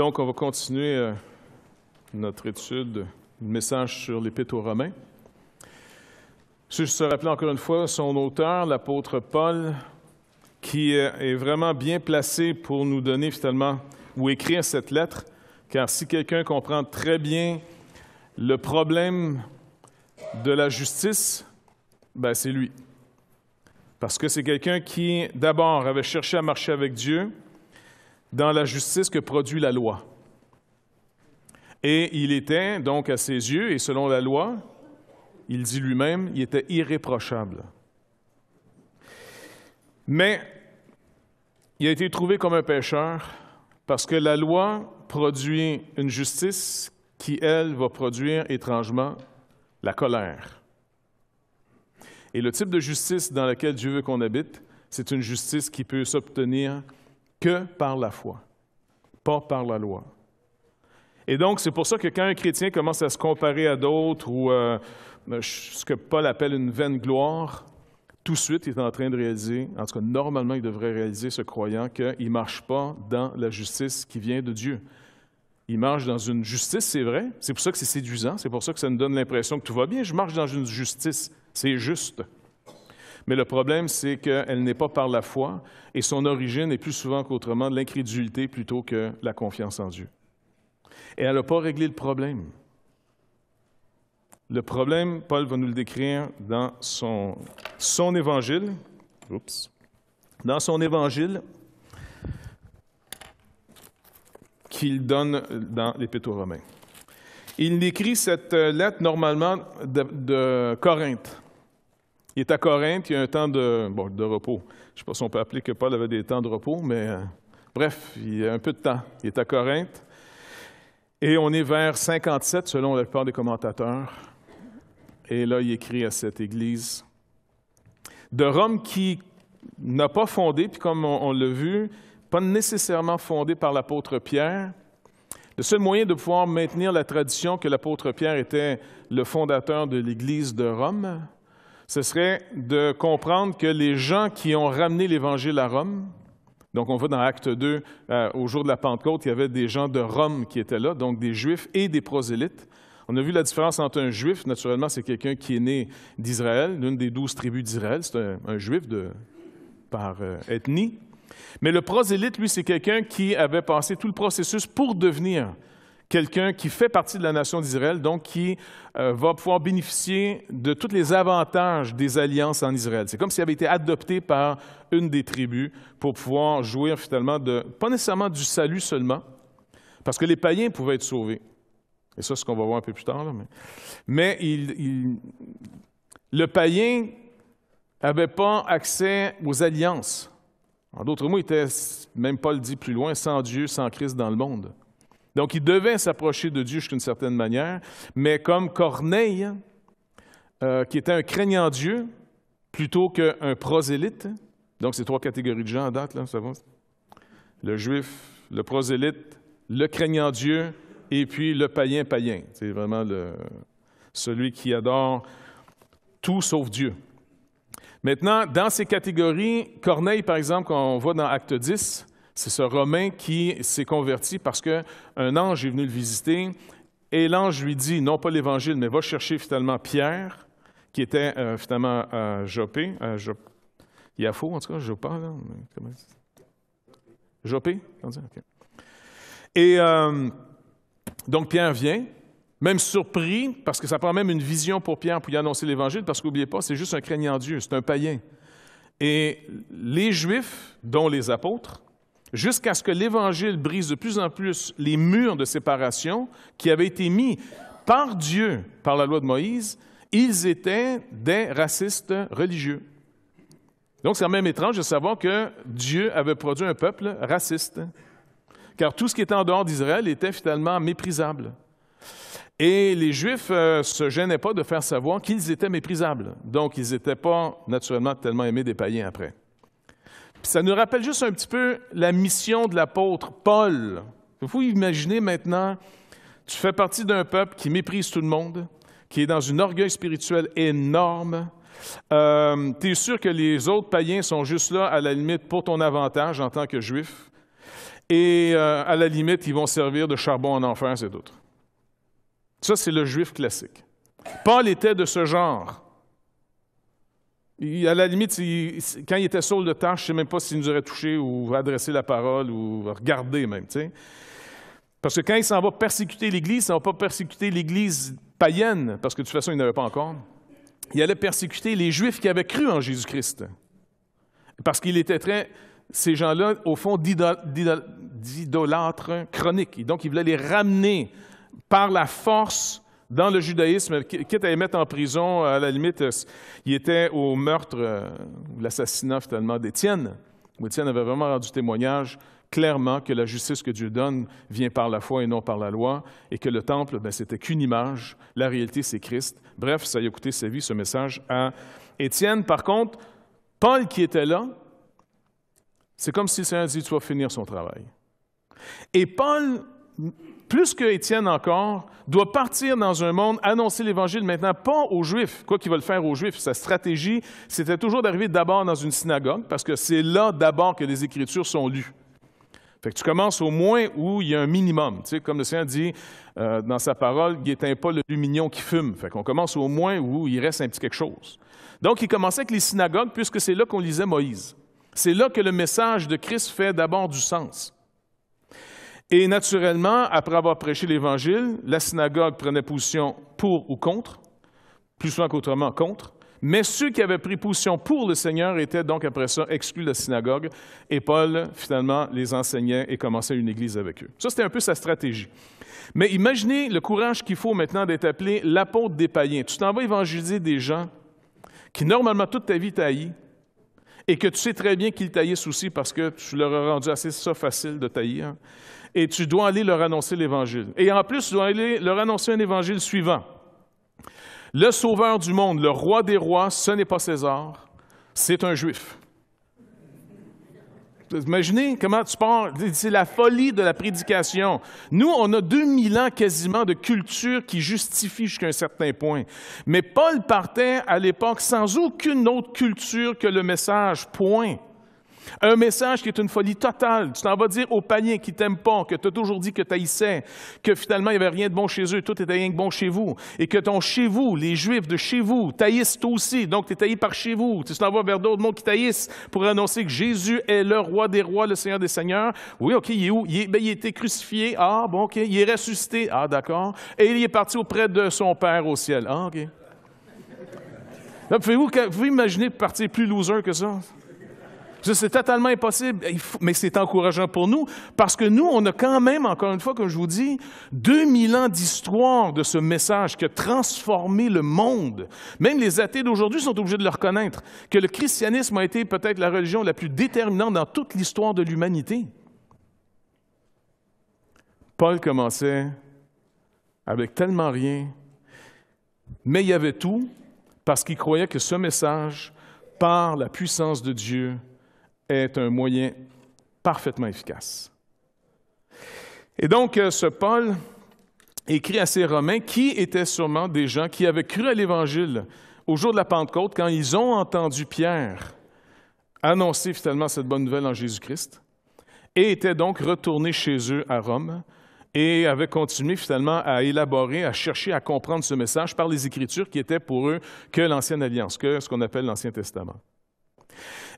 Donc, on va continuer euh, notre étude, le message sur l'Épître aux Romains. Je se rappeler encore une fois son auteur, l'apôtre Paul, qui euh, est vraiment bien placé pour nous donner finalement ou écrire cette lettre, car si quelqu'un comprend très bien le problème de la justice, ben c'est lui. Parce que c'est quelqu'un qui, d'abord, avait cherché à marcher avec Dieu, dans la justice que produit la loi. Et il était donc à ses yeux, et selon la loi, il dit lui-même, il était irréprochable. Mais il a été trouvé comme un pécheur parce que la loi produit une justice qui, elle, va produire étrangement la colère. Et le type de justice dans laquelle Dieu veut qu'on habite, c'est une justice qui peut s'obtenir que par la foi, pas par la loi. Et donc, c'est pour ça que quand un chrétien commence à se comparer à d'autres ou euh, ce que Paul appelle une vaine gloire, tout de suite, il est en train de réaliser, en tout cas, normalement, il devrait réaliser, ce croyant, qu'il ne marche pas dans la justice qui vient de Dieu. Il marche dans une justice, c'est vrai. C'est pour ça que c'est séduisant. C'est pour ça que ça nous donne l'impression que tout va bien. Je marche dans une justice. C'est juste. Mais le problème, c'est qu'elle n'est pas par la foi et son origine est plus souvent qu'autrement de l'incrédulité plutôt que la confiance en Dieu. Et elle n'a pas réglé le problème. Le problème, Paul va nous le décrire dans son, évangile. Dans son évangile qu'il donne dans l'Épître aux Romains. Il écrit cette euh, lettre normalement de Corinthe. Il est à Corinthe, il y a un temps de, repos. Je ne sais pas si on peut appeler que Paul avait des temps de repos, mais euh, bref, il y a un peu de temps. Il est à Corinthe. Et on est vers 57, selon le plupart des commentateurs. Et là, il écrit à cette église de Rome qui n'a pas fondé, puis comme on, on l'a vu, pas nécessairement fondé par l'apôtre Pierre. Le seul moyen de pouvoir maintenir la tradition que l'apôtre Pierre était le fondateur de l'Église de Rome, ce serait de comprendre que les gens qui ont ramené l'Évangile à Rome, donc on voit dans Acte 2, euh, au jour de la Pentecôte, il y avait des gens de Rome qui étaient là, donc des Juifs et des prosélytes. On a vu la différence entre un Juif, naturellement, c'est quelqu'un qui est né d'Israël, l'une des douze tribus d'Israël, c'est un, Juif de, par euh, ethnie. Mais le prosélyte, lui, c'est quelqu'un qui avait passé tout le processus pour devenir quelqu'un qui fait partie de la nation d'Israël, donc qui euh, va pouvoir bénéficier de tous les avantages des alliances en Israël. C'est comme s'il avait été adopté par une des tribus pour pouvoir jouir finalement de, pas nécessairement du salut seulement, parce que les païens pouvaient être sauvés. Et ça, c'est ce qu'on va voir un peu plus tard. mais, le païen n'avait pas accès aux alliances. En d'autres mots, il était, même le dit plus loin, sans Dieu, sans Christ dans le monde. Donc, il devait s'approcher de Dieu une certaine manière, mais comme Corneille, euh, qui était un craignant Dieu, plutôt qu'un prosélyte, donc ces trois catégories de gens à date, là, ça va? Le juif, le prosélyte, le craignant Dieu, et puis le païen païen. C'est vraiment celui qui adore tout sauf Dieu. Maintenant, dans ces catégories, Corneille, par exemple, qu'on voit dans Acte 10, c'est ce Romain qui s'est converti parce qu'un ange est venu le visiter et l'ange lui dit, non pas l'Évangile, mais va chercher finalement Pierre, qui était euh, finalement à euh, Jopé, y a faux, en tout cas, Jopé, Jopé? Et euh, donc Pierre vient, même surpris, parce que ça prend même une vision pour Pierre pour lui annoncer l'Évangile, parce qu'oubliez pas, c'est juste un craignant Dieu, c'est un païen. Et les Juifs, dont les apôtres, jusqu'à ce que l'Évangile brise de plus en plus les murs de séparation qui avaient été mis par Dieu, par la loi de Moïse. Ils étaient des racistes religieux. Donc, c'est quand même étrange de savoir que Dieu avait produit un peuple raciste, car tout ce qui était en dehors d'Israël était finalement méprisable. Et les Juifs ne euh, se gênaient pas de faire savoir qu'ils étaient méprisables. Donc, ils n'étaient pas naturellement tellement aimés des païens après ça nous rappelle juste un petit peu la mission de l'apôtre Paul. Vous imaginez imaginer maintenant, tu fais partie d'un peuple qui méprise tout le monde, qui est dans une orgueil spirituel énorme. Euh, tu es sûr que les autres païens sont juste là, à la limite, pour ton avantage en tant que juif. Et euh, à la limite, ils vont servir de charbon en enfer, et d'autres. Ça, c'est le juif classique. Paul était de ce genre. Il, à la limite, quand il était seul de tâche, je ne sais même pas s'il nous aurait touché ou adressé la parole ou regardé même. Parce que quand il s'en va persécuter l'Église, il ne va pas persécuter l'Église païenne, parce que de toute façon, il avait pas encore. Il allait persécuter les Juifs qui avaient cru en Jésus-Christ. Parce qu'il était très, ces gens-là, au fond, d'idolâtres chroniques. donc, il voulait les ramener par la force dans le judaïsme, quitte à les mettre en prison, à la limite, euh, il était au meurtre euh, l'assassinat finalement d'Étienne. Étienne avait vraiment rendu témoignage clairement que la justice que Dieu donne vient par la foi et non par la loi, et que le temple, ben, c'était qu'une image. La réalité, c'est Christ. Bref, ça a coûté sa vie, ce message à Étienne. Par contre, Paul qui était là, c'est comme si le Seigneur dit, tu vas finir son travail. Et Paul plus que Étienne encore, doit partir dans un monde, annoncer l'Évangile maintenant, pas aux Juifs, quoi qu'il va le faire aux Juifs. Sa stratégie, c'était toujours d'arriver d'abord dans une synagogue, parce que c'est là d'abord que les Écritures sont lues. Fait que tu commences au moins où il y a un minimum. Tu sais, comme le Seigneur dit euh, dans sa parole, il n'éteint pas le lumignon qui fume. Fait qu'on commence au moins où il reste un petit quelque chose. Donc, il commençait avec les synagogues, puisque c'est là qu'on lisait Moïse. C'est là que le message de Christ fait d'abord du sens. Et naturellement, après avoir prêché l'Évangile, la synagogue prenait position pour ou contre, plus souvent qu'autrement contre. Mais ceux qui avaient pris position pour le Seigneur étaient donc après ça exclus de la synagogue, et Paul finalement les enseignait et commençait une église avec eux. Ça, c'était un peu sa stratégie. Mais imaginez le courage qu'il faut maintenant d'être appelé l'apôtre des païens. Tu t'en vas évangéliser des gens qui normalement toute ta vie taillent, et que tu sais très bien qu'ils taillissent aussi parce que tu leur as rendu assez ça facile de tailler. Hein et tu dois aller leur annoncer l'Évangile. Et en plus, tu dois aller leur annoncer un Évangile suivant. Le Sauveur du monde, le Roi des rois, ce n'est pas César, c'est un Juif. Imaginez comment tu parles, C'est la folie de la prédication. Nous, on a 2000 ans quasiment de culture qui justifie jusqu'à un certain point. Mais Paul partait à l'époque sans aucune autre culture que le message, point. Un message qui est une folie totale. Tu t'en vas dire aux païens qui t'aiment pas, que tu as toujours dit que tu haïssais, que finalement il n'y avait rien de bon chez eux, tout était rien de bon chez vous, et que ton chez vous, les Juifs de chez vous, taillissent aussi, donc tu es taillé par chez vous. Tu t'en vas vers d'autres mondes qui taillissent pour annoncer que Jésus est le roi des rois, le Seigneur des seigneurs. Oui, OK, il est où? Ben, il, a été crucifié. Ah, bon, OK. Il est ressuscité. Ah, d'accord. Et il est parti auprès de son Père au ciel. Ah, OK. vous pouvez imaginer partir plus loser que ça? C'est totalement impossible, mais c'est encourageant pour nous parce que nous, on a quand même, encore une fois, comme je vous dis, 2000 ans d'histoire de ce message qui a transformé le monde. Même les athées d'aujourd'hui sont obligés de le reconnaître, que le christianisme a été peut-être la religion la plus déterminante dans toute l'histoire de l'humanité. Paul commençait avec tellement rien, mais il y avait tout parce qu'il croyait que ce message, par la puissance de Dieu, est un moyen parfaitement efficace. Et donc, euh, ce Paul écrit à ses Romains qui étaient sûrement des gens qui avaient cru à l'Évangile au jour de la Pentecôte quand ils ont entendu Pierre annoncer finalement cette bonne nouvelle en Jésus-Christ et étaient donc retournés chez eux à Rome et avaient continué finalement à élaborer, à chercher à comprendre ce message par les Écritures qui étaient pour eux que l'Ancienne Alliance, que ce qu'on appelle l'Ancien Testament.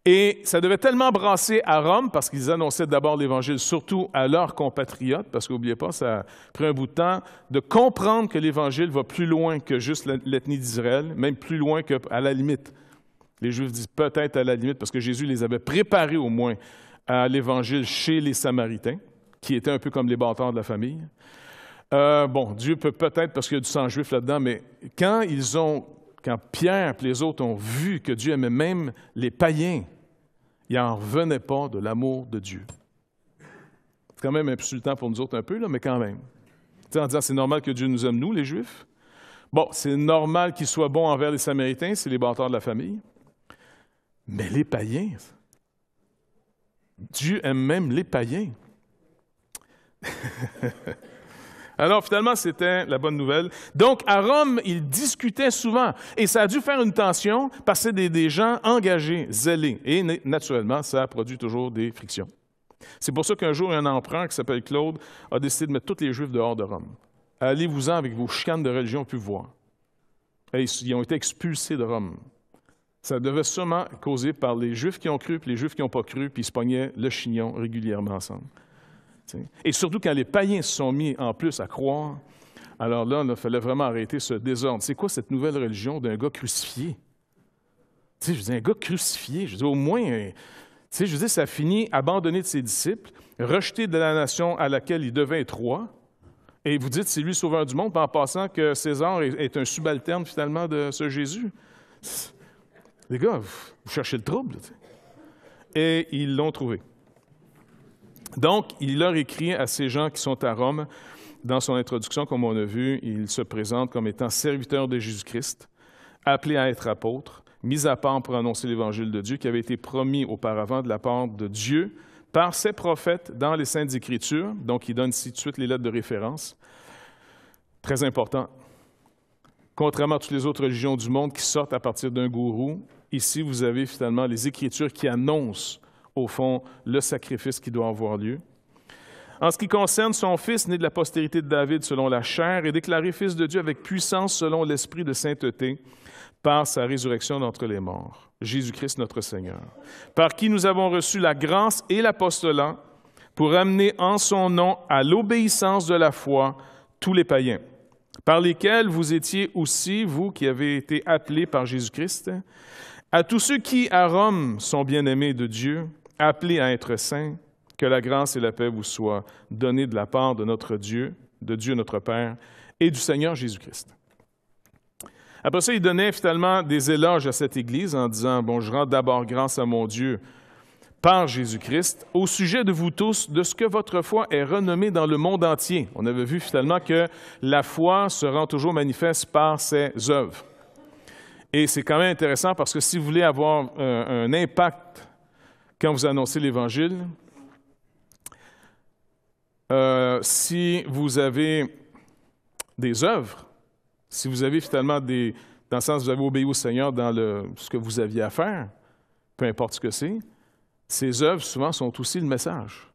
Et ça devait tellement brasser à Rome, parce qu'ils annonçaient d'abord l'Évangile, surtout à leurs compatriotes, parce qu'oubliez pas, ça a pris un bout de temps, de comprendre que l'Évangile va plus loin que juste l'ethnie d'Israël, même plus loin qu'à la limite. Les Juifs disent peut-être à la limite, parce que Jésus les avait préparés au moins à l'Évangile chez les Samaritains, qui étaient un peu comme les bâtards de la famille. Euh, bon, Dieu peut peut-être, parce qu'il y a du sang juif là-dedans, mais quand ils ont, quand Pierre et les autres ont vu que Dieu aimait même les païens, il n'en revenait pas de l'amour de Dieu. C'est quand même insultant pour nous autres un peu, là, mais quand même. en disant c'est normal que Dieu nous aime, nous, les Juifs. Bon, c'est normal qu'il soit bon envers les Samaritains, c'est les bâtards de la famille. Mais les païens, Dieu aime même les païens. Alors finalement, c'était la bonne nouvelle. Donc à Rome, ils discutaient souvent et ça a dû faire une tension parce que c'était des, gens engagés, zélés. Et naturellement, ça a produit toujours des frictions. C'est pour ça qu'un jour, un empereur qui s'appelle Claude a décidé de mettre tous les Juifs dehors de Rome. Allez-vous-en avec vos chicanes de religion plus voir. ils ont été expulsés de Rome. Ça devait sûrement causer par les Juifs qui ont cru, puis les Juifs qui n'ont pas cru, puis ils se pognaient le chignon régulièrement ensemble. Et surtout quand les païens se sont mis en plus à croire, alors là, il fallait vraiment arrêter ce désordre. C'est quoi cette nouvelle religion d'un gars crucifié? je dis, un gars crucifié, je dis, au moins, euh, tu sais, je dis, ça finit abandonné de ses disciples, rejeté de la nation à laquelle il devint roi, et vous dites, c'est lui le sauveur du monde, en passant que César est un subalterne finalement de ce Jésus. Les gars, vous cherchez le trouble. Et ils l'ont trouvé. Donc, il leur écrit à ces gens qui sont à Rome, dans son introduction, comme on a vu, il se présente comme étant serviteur de Jésus-Christ, appelé à être apôtre, mis à part pour annoncer l'Évangile de Dieu qui avait été promis auparavant de la part de Dieu par ses prophètes dans les Saintes Écritures. Donc, il donne ici tout de suite les lettres de référence. Très important. Contrairement à toutes les autres religions du monde qui sortent à partir d'un gourou, ici, vous avez finalement les Écritures qui annoncent au fond, le sacrifice qui doit avoir lieu. En ce qui concerne son fils, né de la postérité de David selon la chair, et déclaré fils de Dieu avec puissance selon l'esprit de sainteté, par sa résurrection d'entre les morts, Jésus-Christ notre Seigneur, par qui nous avons reçu la grâce et l'apostolat pour amener en son nom à l'obéissance de la foi tous les païens, par lesquels vous étiez aussi, vous qui avez été appelés par Jésus-Christ, à tous ceux qui, à Rome, sont bien-aimés de Dieu, appelés à être saints, que la grâce et la paix vous soient données de la part de notre Dieu, de Dieu notre Père, et du Seigneur Jésus-Christ. Après ça, il donnait finalement des éloges à cette Église en disant, bon, je rends d'abord grâce à mon Dieu par Jésus-Christ au sujet de vous tous, de ce que votre foi est renommée dans le monde entier. On avait vu finalement que la foi se rend toujours manifeste par ses œuvres. Et c'est quand même intéressant parce que si vous voulez avoir euh, un impact quand vous annoncez l'Évangile. Euh, si vous avez des œuvres, si vous avez finalement des... Dans le sens, où vous avez obéi au Seigneur dans ce que vous aviez à faire, peu importe ce que c'est, ces œuvres souvent sont aussi le message.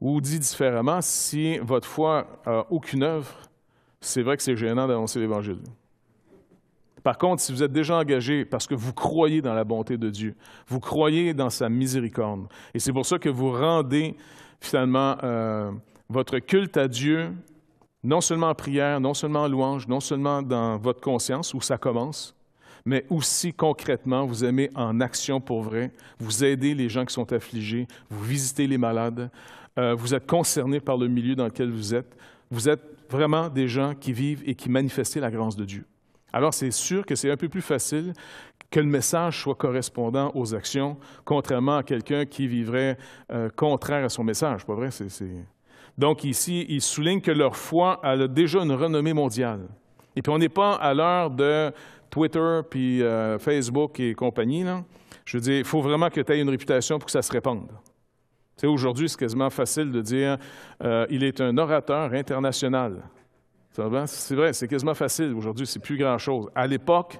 Ou dit différemment, si votre foi n'a aucune œuvre, c'est vrai que c'est gênant d'annoncer l'Évangile. Par contre, si vous êtes déjà engagé parce que vous croyez dans la bonté de Dieu, vous croyez dans sa miséricorde, et c'est pour ça que vous rendez finalement euh, votre culte à Dieu, non seulement en prière, non seulement en louange, non seulement dans votre conscience où ça commence, mais aussi concrètement, vous aimez en action pour vrai, vous aidez les gens qui sont affligés, vous visitez les malades, euh, vous êtes concerné par le milieu dans lequel vous êtes, vous êtes vraiment des gens qui vivent et qui manifestent la grâce de Dieu. Alors, c'est sûr que c'est un peu plus facile que le message soit correspondant aux actions, contrairement à quelqu'un qui vivrait euh, contraire à son message. Pas vrai? Donc ici, il souligne que leur foi a déjà une renommée mondiale. Et puis on n'est pas à l'heure de Twitter, puis euh, Facebook et compagnie. Je veux dire, il faut vraiment que tu aies une réputation pour que ça se répande. aujourd'hui, c'est quasiment facile de dire euh, il est un orateur international. C'est vrai, c'est quasiment facile. Aujourd'hui, c'est plus grand-chose. À l'époque,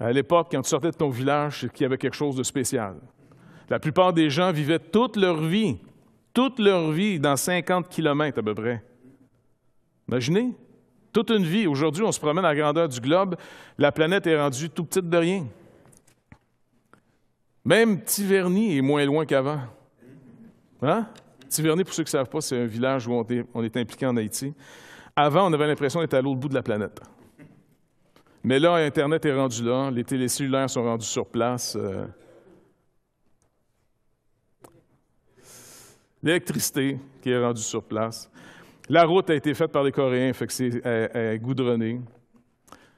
à l'époque, quand tu sortais de ton village, il y avait quelque chose de spécial. La plupart des gens vivaient toute leur vie, toute leur vie, dans 50 kilomètres à peu près. Imaginez, toute une vie. Aujourd'hui, on se promène à la grandeur du globe, la planète est rendue tout petite de rien. Même Petit Verny est moins loin qu'avant. Hein? Tiverné pour ceux qui ne savent pas, c'est un village où on est, impliqué en Haïti. Avant, on avait l'impression d'être à l'autre bout de la planète. Mais là, Internet est rendu là, les télécellulaires sont rendus sur place. Euh, l'électricité qui est rendue sur place. La route a été faite par les Coréens, fait que c'est euh, euh, goudronné.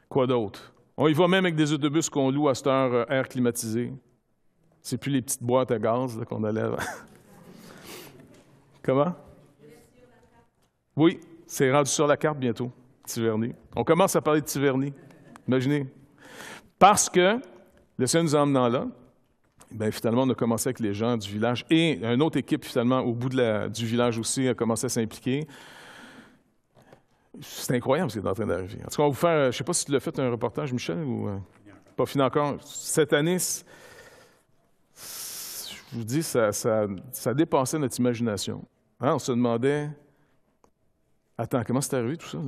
Quoi d'autre? On y va même avec des autobus qu'on loue à cette heure air climatisé. C'est plus les petites boîtes à gaz qu'on allait. Comment? Oui, c'est rendu sur la carte bientôt, Tiverny. On commence à parler de Tiverny. Imaginez. Parce que le Seigneur nous emmenant là, Bien, finalement, on a commencé avec les gens du village et une autre équipe, finalement, au bout du village aussi, a commencé à s'impliquer. C'est incroyable ce qui est en train d'arriver. En tout cas, on va vous faire, je ne sais pas si tu l'as fait un reportage, Michel, ou euh, pas fini encore. Cette année, je vous dis, ça, ça, ça dépassait notre imagination. Hein, on se demandait, attends, comment c'est arrivé tout ça?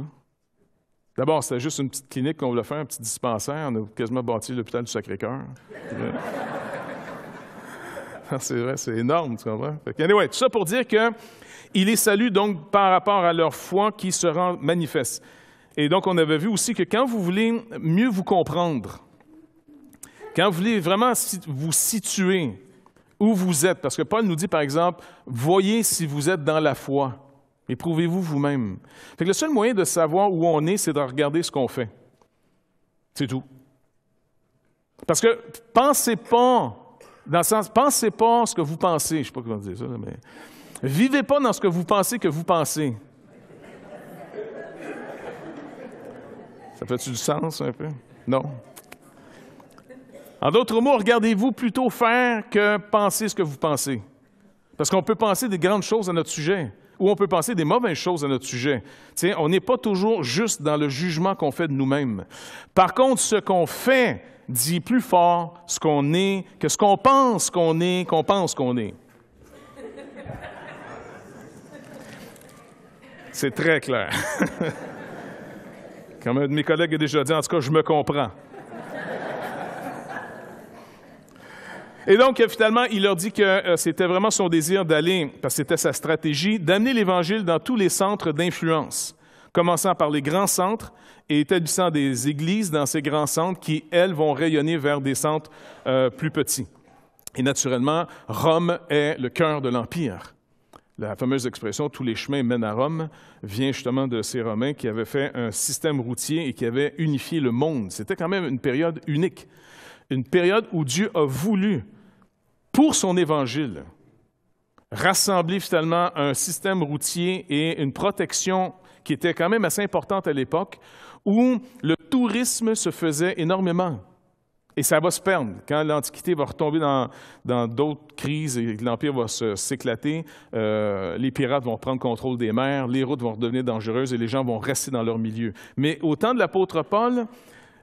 D'abord, c'était juste une petite clinique qu'on voulait faire, un petit dispensaire. On a quasiment bâti l'hôpital du Sacré-Cœur. c'est vrai, c'est énorme, tu comprends? tout ça pour dire qu'il est les donc par rapport à leur foi qui se rend manifeste. Et donc, on avait vu aussi que quand vous voulez mieux vous comprendre, quand vous voulez vraiment vous situer, où vous êtes. Parce que Paul nous dit, par exemple, voyez si vous êtes dans la foi. Éprouvez-vous vous-même. Fait le seul moyen de savoir où on est, c'est de regarder ce qu'on fait. C'est tout. Parce que pensez pas, dans le sens, pensez pas ce que vous pensez. Je ne sais pas comment dire ça, mais vivez pas dans ce que vous pensez que vous pensez. Ça fait du sens un peu? Non. En d'autres mots, regardez-vous plutôt faire que penser ce que vous pensez. Parce qu'on peut penser des grandes choses à notre sujet, ou on peut penser des mauvaises choses à notre sujet. on n'est pas toujours juste dans le jugement qu'on fait de nous-mêmes. Par contre, ce qu'on fait dit plus fort ce qu'on est que ce qu'on pense qu'on est, qu'on pense qu'on est. C'est très clair. Comme un de mes collègues a déjà dit, en tout cas, je me comprends. Et donc, euh, finalement, il leur dit que euh, c'était vraiment son désir d'aller, parce que c'était sa stratégie, d'amener l'Évangile dans tous les centres d'influence, commençant par les grands centres et établissant des églises dans ces grands centres qui, elles, vont rayonner vers des centres euh, plus petits. Et naturellement, Rome est le cœur de l'Empire. La fameuse expression tous les chemins mènent à Rome vient justement de ces Romains qui avaient fait un système routier et qui avaient unifié le monde. C'était quand même une période unique une période où Dieu a voulu, pour son évangile, rassembler finalement un système routier et une protection qui était quand même assez importante à l'époque, où le tourisme se faisait énormément. Et ça va se perdre. Quand l'Antiquité va retomber dans, d'autres crises et l'Empire va s'éclater, euh, les pirates vont prendre contrôle des mers, les routes vont redevenir dangereuses et les gens vont rester dans leur milieu. Mais au temps de l'apôtre Paul,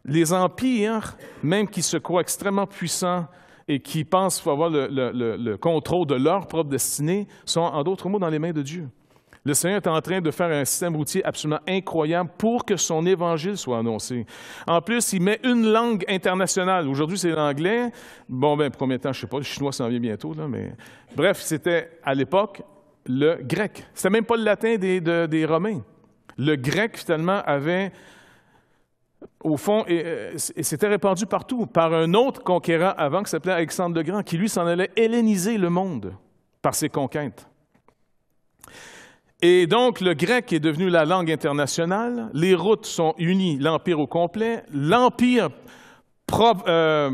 les empires, même qui se croient extrêmement puissants et qui pensent avoir le, le, le contrôle de leur propre destinée, sont en d'autres mots dans les mains de Dieu. Le Seigneur est en train de faire un système routier absolument incroyable pour que son évangile soit annoncé. En plus, il met une langue internationale. Aujourd'hui, c'est l'anglais. Bon, ben, combien de temps, je ne sais pas, le chinois s'en vient bientôt, là, mais. Bref, c'était à l'époque le grec. n'était même pas le latin des, des Romains. Le grec, finalement, avait au fond, et, s'était euh, répandu partout par un autre conquérant avant qui s'appelait Alexandre le Grand, qui lui s'en allait helléniser le monde par ses conquêtes. Et donc, le grec est devenu la langue internationale, les routes sont unies, l'Empire au complet, l'Empire euh,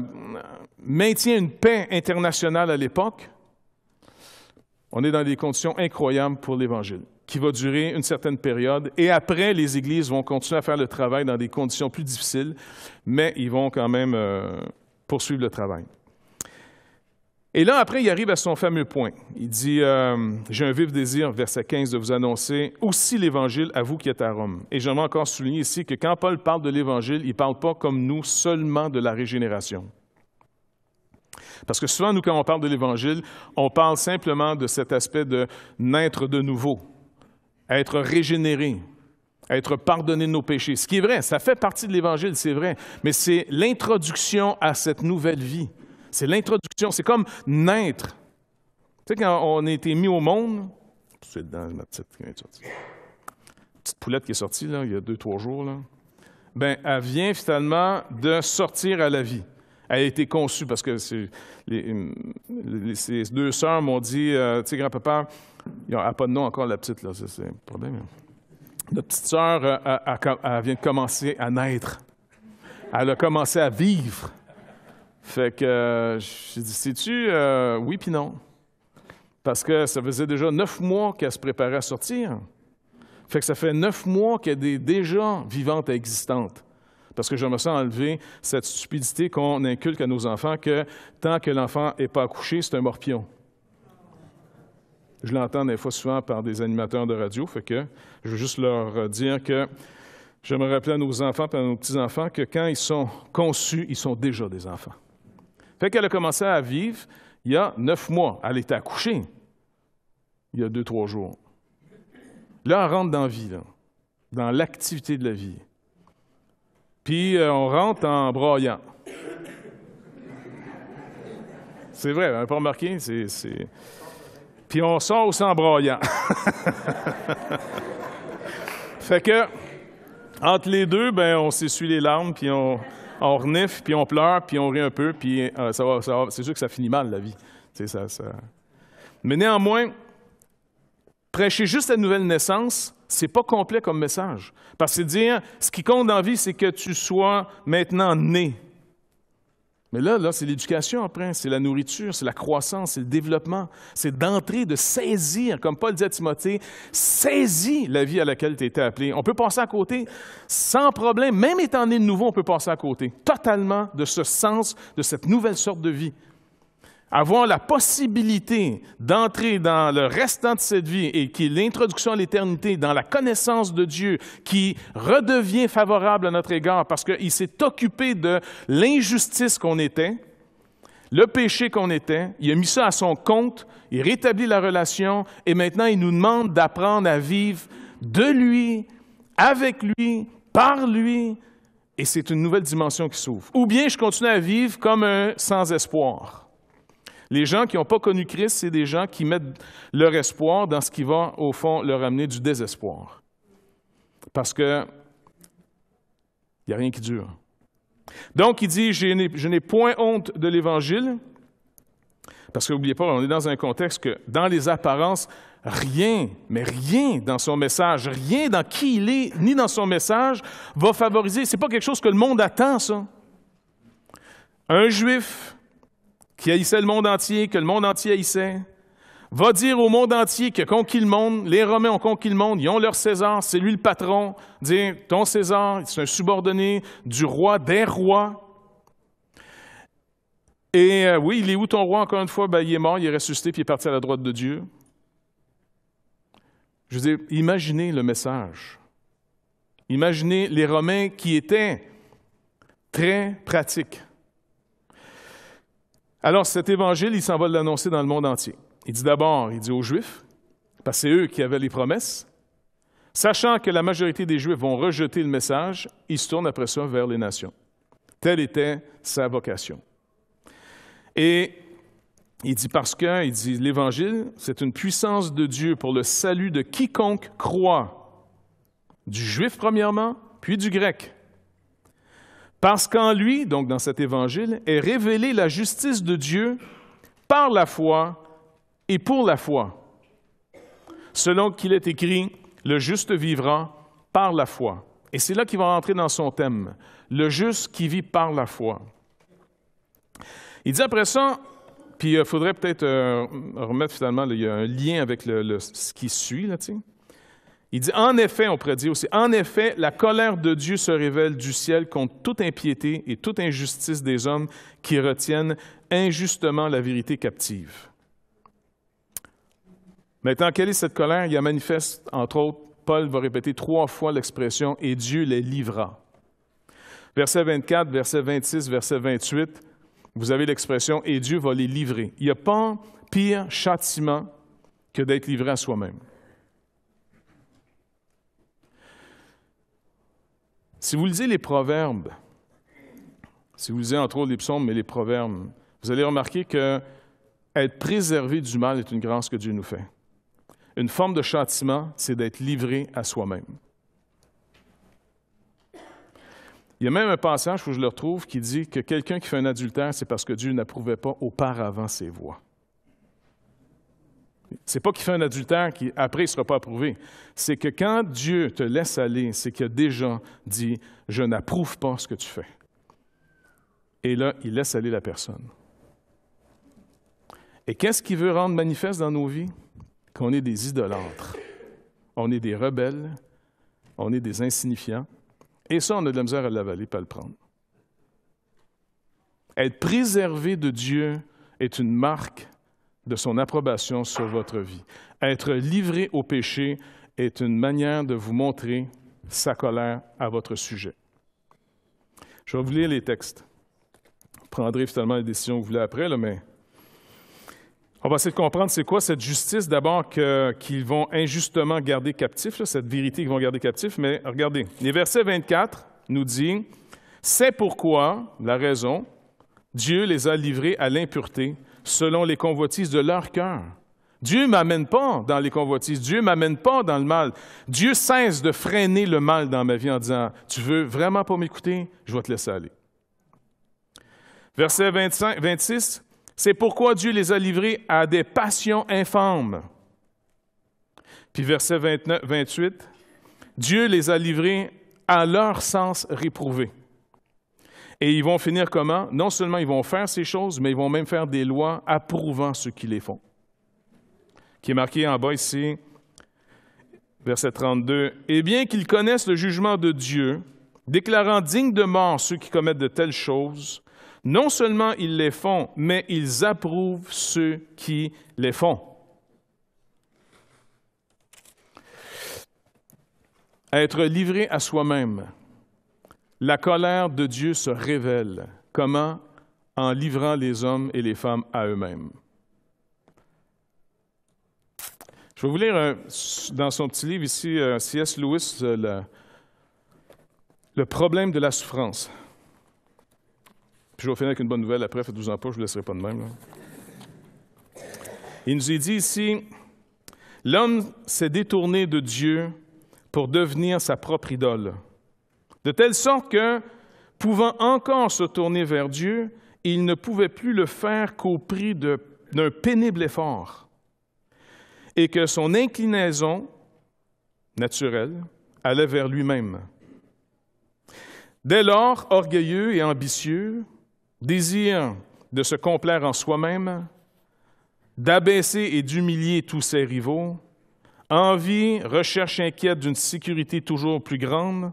maintient une paix internationale à l'époque. On est dans des conditions incroyables pour l'Évangile qui va durer une certaine période. Et après, les églises vont continuer à faire le travail dans des conditions plus difficiles, mais ils vont quand même euh, poursuivre le travail. Et là, après, il arrive à son fameux point. Il dit euh, J'ai un vif désir, verset 15, de vous annoncer aussi l'Évangile à vous qui êtes à Rome. Et j'aimerais encore souligner ici que quand Paul parle de l'Évangile, il ne parle pas comme nous seulement de la régénération. Parce que souvent, nous, quand on parle de l'Évangile, on parle simplement de cet aspect de naître de nouveau, être régénéré, être pardonné de nos péchés. Ce qui est vrai, ça fait partie de l'Évangile, c'est vrai, mais c'est l'introduction à cette nouvelle vie. C'est l'introduction, c'est comme naître. Tu sais, quand on a été mis au monde, c'est dans ma petite, petite poulette qui est sortie là, il y a deux, trois jours, là. Ben, elle vient finalement de sortir à la vie. Elle a été conçue parce que ces hum, deux sœurs m'ont dit, euh, tu sais, grand-papa, elle n'a pas de nom encore, la petite, là, c'est un problème. Notre petite sœur, euh, euh, vient de commencer à naître. Elle a commencé à vivre. Fait que euh, j'ai dit, sais-tu, oui puis non. Parce que ça faisait déjà neuf mois qu'elle se préparait à sortir. Fait que ça fait neuf mois qu'elle est déjà vivante et existante. Parce que je me sens enlever cette stupidité qu'on inculque à nos enfants que tant que l'enfant n'est pas accouché, c'est un morpion. Je l'entends des fois souvent par des animateurs de radio, fait que je veux juste leur euh, dire que j'aimerais rappeler à nos enfants et à nos petits-enfants que quand ils sont conçus, ils sont déjà des enfants. Fait qu'elle a commencé à vivre il y a neuf mois. Elle était accouchée il y a deux, trois jours. Là, on rentre dans la vie, dans l'activité de la vie. Puis euh, on rentre en broyant. C'est vrai, vous n'a pas remarqué, c'est. Puis on sort sang broyant. fait que, entre les deux, ben, on s'essuie les larmes, puis on, renifle, puis on pleure, puis on rit un peu, puis euh, ça c'est sûr que ça finit mal, la vie. Mais néanmoins, prêcher juste la nouvelle naissance, c'est pas complet comme message. Parce que dire, ce qui compte dans la vie, c'est que tu sois maintenant né mais là, c'est l'éducation après, c'est la nourriture, c'est la croissance, c'est le développement, c'est d'entrer, de saisir, comme Paul dit à Timothée, saisis la vie à laquelle tu étais appelé. On peut passer à côté sans problème, même étant né de nouveau, on peut passer à côté totalement de ce sens, de cette nouvelle sorte de vie avoir la possibilité d'entrer dans le restant de cette vie et qui est l'introduction à l'éternité, dans la connaissance de Dieu, qui redevient favorable à notre égard parce qu'il s'est occupé de l'injustice qu'on était, le péché qu'on était, il a mis ça à son compte, il rétablit la relation et maintenant il nous demande d'apprendre à vivre de lui, avec lui, par lui, et c'est une nouvelle dimension qui s'ouvre. Ou bien je continue à vivre comme un sans-espoir. Les gens qui n'ont pas connu Christ, c'est des gens qui mettent leur espoir dans ce qui va, au fond, leur amener du désespoir. Parce que il n'y a rien qui dure. Donc, il dit, je n'ai point honte de l'Évangile, parce que n'oubliez pas, on est dans un contexte que, dans les apparences, rien, mais rien dans son message, rien dans qui il est, ni dans son message, va favoriser. Ce n'est pas quelque chose que le monde attend, ça. Un juif, qui haïssait le monde entier, que le monde entier haïssait, va dire au monde entier que a conquis le monde, les Romains ont conquis le monde, ils ont leur César, c'est lui le patron, dire ton César, c'est un subordonné du roi, des rois. Et euh, oui, il est où ton roi, encore une fois? Ben, il est mort, il est ressuscité, puis il est parti à la droite de Dieu. Je veux dire, imaginez le message. Imaginez les Romains qui étaient très pratiques, alors cet évangile, il s'en va l'annoncer dans le monde entier. Il dit d'abord, il dit aux Juifs, parce que c'est eux qui avaient les promesses, sachant que la majorité des Juifs vont rejeter le message, il se tourne après ça vers les nations. Telle était sa vocation. Et il dit parce que, il dit, l'Évangile, c'est une puissance de Dieu pour le salut de quiconque croit, du juif premièrement, puis du grec. Parce qu'en lui, donc dans cet évangile, est révélée la justice de Dieu par la foi et pour la foi. Selon qu'il est écrit, le juste vivra par la foi. Et c'est là qu'il va rentrer dans son thème, le juste qui vit par la foi. Il dit après ça, puis il euh, faudrait peut-être euh, remettre finalement, il y a un lien avec le, ce qui suit là, tu il dit En effet, on prédit aussi, en effet, la colère de Dieu se révèle du ciel contre toute impiété et toute injustice des hommes qui retiennent injustement la vérité captive. Maintenant, quelle est cette colère Il y a manifeste, entre autres, Paul va répéter trois fois l'expression Et Dieu les livra. Verset 24, verset 26, verset 28, vous avez l'expression Et Dieu va les livrer. Il n'y a pas pire châtiment que d'être livré à soi-même. Si vous lisez les proverbes, si vous lisez entre autres les psaumes, mais les proverbes, vous allez remarquer que être préservé du mal est une grâce que Dieu nous fait. Une forme de châtiment, c'est d'être livré à soi-même. Il y a même un passage, où je le retrouve, qui dit que quelqu'un qui fait un adultère, c'est parce que Dieu n'approuvait pas auparavant ses voies. C'est pas qu'il fait un adultère qui après ne sera pas approuvé. C'est que quand Dieu te laisse aller, c'est qu'il a déjà dit Je n'approuve pas ce que tu fais. Et là, il laisse aller la personne. Et qu'est-ce qu'il veut rendre manifeste dans nos vies? Qu'on est des idolâtres. On est des rebelles. On est des insignifiants. Et ça, on a de la misère à l'avaler pas à le prendre. Être préservé de Dieu est une marque de son approbation sur votre vie. Être livré au péché est une manière de vous montrer sa colère à votre sujet. Je vais vous lire les textes. Vous prendrez finalement les décisions que vous voulez après, mais on va essayer de comprendre c'est quoi cette justice d'abord qu'ils vont injustement garder captifs, cette vérité qu'ils vont garder captifs, Mais regardez, les versets 24 nous dit C'est pourquoi, la raison, Dieu les a livrés à l'impureté selon les convoitises de leur cœur. Dieu m'amène pas dans les convoitises, Dieu m'amène pas dans le mal. Dieu cesse de freiner le mal dans ma vie en disant, tu veux vraiment pas m'écouter, je vais te laisser aller. Verset 25, 26, c'est pourquoi Dieu les a livrés à des passions infâmes. Puis verset 29, 28, Dieu les a livrés à leur sens réprouvé. Et ils vont finir comment? Non seulement ils vont faire ces choses, mais ils vont même faire des lois approuvant ceux qui les font. Qui est marqué en bas ici, verset 32. Et bien qu'ils connaissent le jugement de Dieu, déclarant dignes de mort ceux qui commettent de telles choses, non seulement ils les font, mais ils approuvent ceux qui les font. Être livrés à soi-même, la colère de Dieu se révèle. Comment En livrant les hommes et les femmes à eux-mêmes. Je vais vous lire dans son petit livre ici, euh, C.S. Lewis, euh, le, problème de la souffrance. Puis je vais finir avec une bonne nouvelle après, faites-vous en pas, je ne vous laisserai pas de même. Il nous dit ici L'homme s'est détourné de Dieu pour devenir sa propre idole de telle sorte que, pouvant encore se tourner vers Dieu, il ne pouvait plus le faire qu'au prix d'un pénible effort, et que son inclinaison naturelle allait vers lui-même. Dès lors, orgueilleux et ambitieux, désir de se complaire en soi-même, d'abaisser et d'humilier tous ses rivaux, envie, recherche inquiète d'une sécurité toujours plus grande,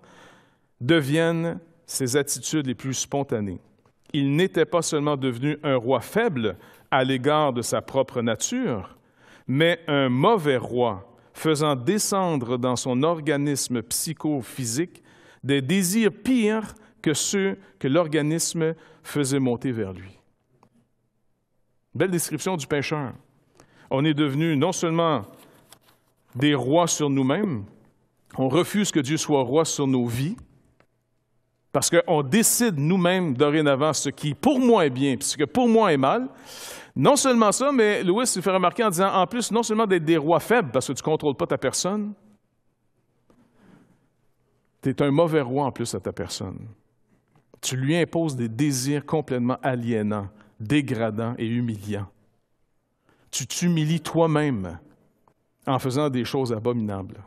deviennent ses attitudes les plus spontanées. Il n'était pas seulement devenu un roi faible à l'égard de sa propre nature, mais un mauvais roi, faisant descendre dans son organisme psychophysique des désirs pires que ceux que l'organisme faisait monter vers lui. Belle description du pécheur. On est devenu non seulement des rois sur nous-mêmes, on refuse que Dieu soit roi sur nos vies, parce qu'on décide nous-mêmes dorénavant ce qui, pour moi, est bien, puis ce que pour moi est mal. Non seulement ça, mais Louis se fait remarquer en disant, en plus, non seulement d'être des rois faibles, parce que tu ne contrôles pas ta personne, tu es un mauvais roi en plus à ta personne. Tu lui imposes des désirs complètement aliénants, dégradants et humiliants. Tu t'humilies toi-même en faisant des choses abominables.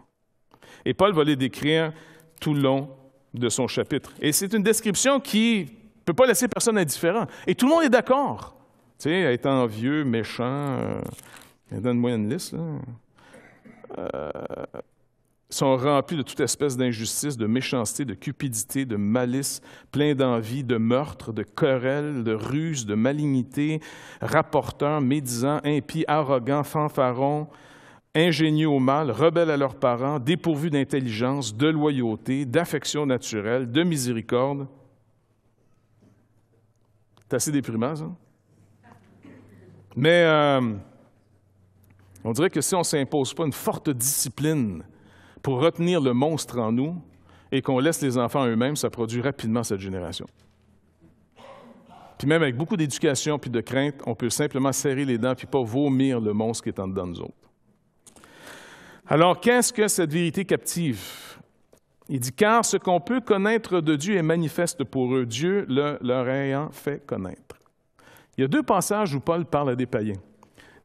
Et Paul va les décrire tout le long de son chapitre. Et c'est une description qui ne peut pas laisser personne indifférent. Et tout le monde est d'accord. Tu sais, étant vieux, méchant, euh, il donne-moi une liste. Là. Euh, sont remplis de toute espèce d'injustice, de méchanceté, de cupidité, de malice, plein d'envie, de meurtre, de querelle, de ruse, de malignité, rapporteurs, médisants, impies, arrogants, fanfarons, ingénieux au mal, rebelles à leurs parents, dépourvus d'intelligence, de loyauté, d'affection naturelle, de miséricorde. C'est assez déprimant, ça. Mais euh, on dirait que si on ne s'impose pas une forte discipline pour retenir le monstre en nous et qu'on laisse les enfants eux-mêmes, ça produit rapidement cette génération. Puis même avec beaucoup d'éducation puis de crainte, on peut simplement serrer les dents puis pas vomir le monstre qui est en dedans de nous autres. Alors, qu'est-ce que cette vérité captive? Il dit, car ce qu'on peut connaître de Dieu est manifeste pour eux, Dieu le leur ayant fait connaître. Il y a deux passages où Paul parle à des païens.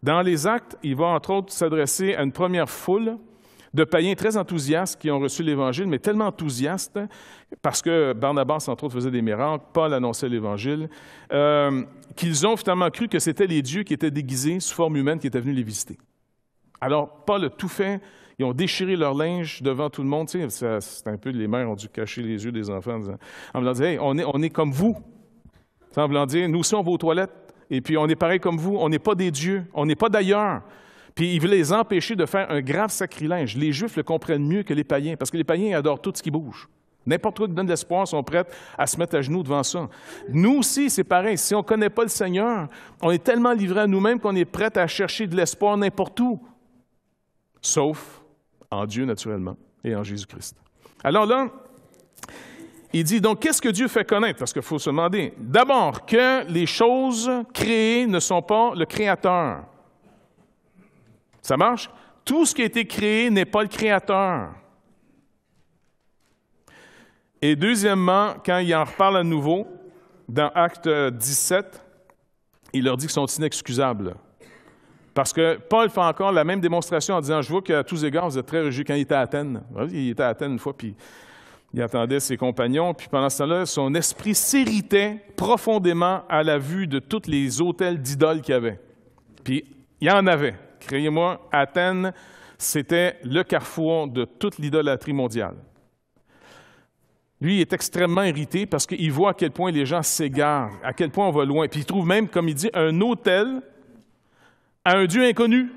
Dans les actes, il va entre autres s'adresser à une première foule de païens très enthousiastes qui ont reçu l'Évangile, mais tellement enthousiastes parce que Barnabas, entre autres, faisait des miracles, Paul annonçait l'Évangile, euh, qu'ils ont finalement cru que c'était les dieux qui étaient déguisés sous forme humaine qui étaient venus les visiter. Alors, Paul a tout fait. Ils ont déchiré leur linge devant tout le monde. c'est un peu les mères ont dû cacher les yeux des enfants en, disant, voulant dire Hey, on est, comme vous. En Nous sommes vos toilettes. Et puis, on est pareil comme vous. On n'est pas des dieux. On n'est pas d'ailleurs. Puis, ils veulent les empêcher de faire un grave sacrilège. Les Juifs le comprennent mieux que les païens, parce que les païens adorent tout ce qui bouge. N'importe quoi qui donne de l'espoir sont prêts à se mettre à genoux devant ça. Nous aussi, c'est pareil. Si on ne connaît pas le Seigneur, on est tellement livré à nous-mêmes qu'on est prêt à chercher de l'espoir n'importe où sauf en Dieu naturellement et en Jésus-Christ. Alors là, il dit donc qu'est-ce que Dieu fait connaître Parce qu'il faut se demander d'abord que les choses créées ne sont pas le Créateur. Ça marche Tout ce qui a été créé n'est pas le Créateur. Et deuxièmement, quand il en reparle à nouveau, dans Acte 17, il leur dit qu'ils sont inexcusables. Parce que Paul fait encore la même démonstration en disant Je vois qu'à tous égards, vous êtes très réjouis. » Quand il était à Athènes, ben il était à Athènes une fois, puis il attendait ses compagnons. Puis pendant ce temps-là, son esprit s'irritait profondément à la vue de tous les hôtels d'idoles qu'il y avait. Puis il y en avait. croyez moi Athènes, c'était le carrefour de toute l'idolâtrie mondiale. Lui il est extrêmement irrité parce qu'il voit à quel point les gens s'égarent, à quel point on va loin. Puis il trouve même, comme il dit, un hôtel à un Dieu inconnu.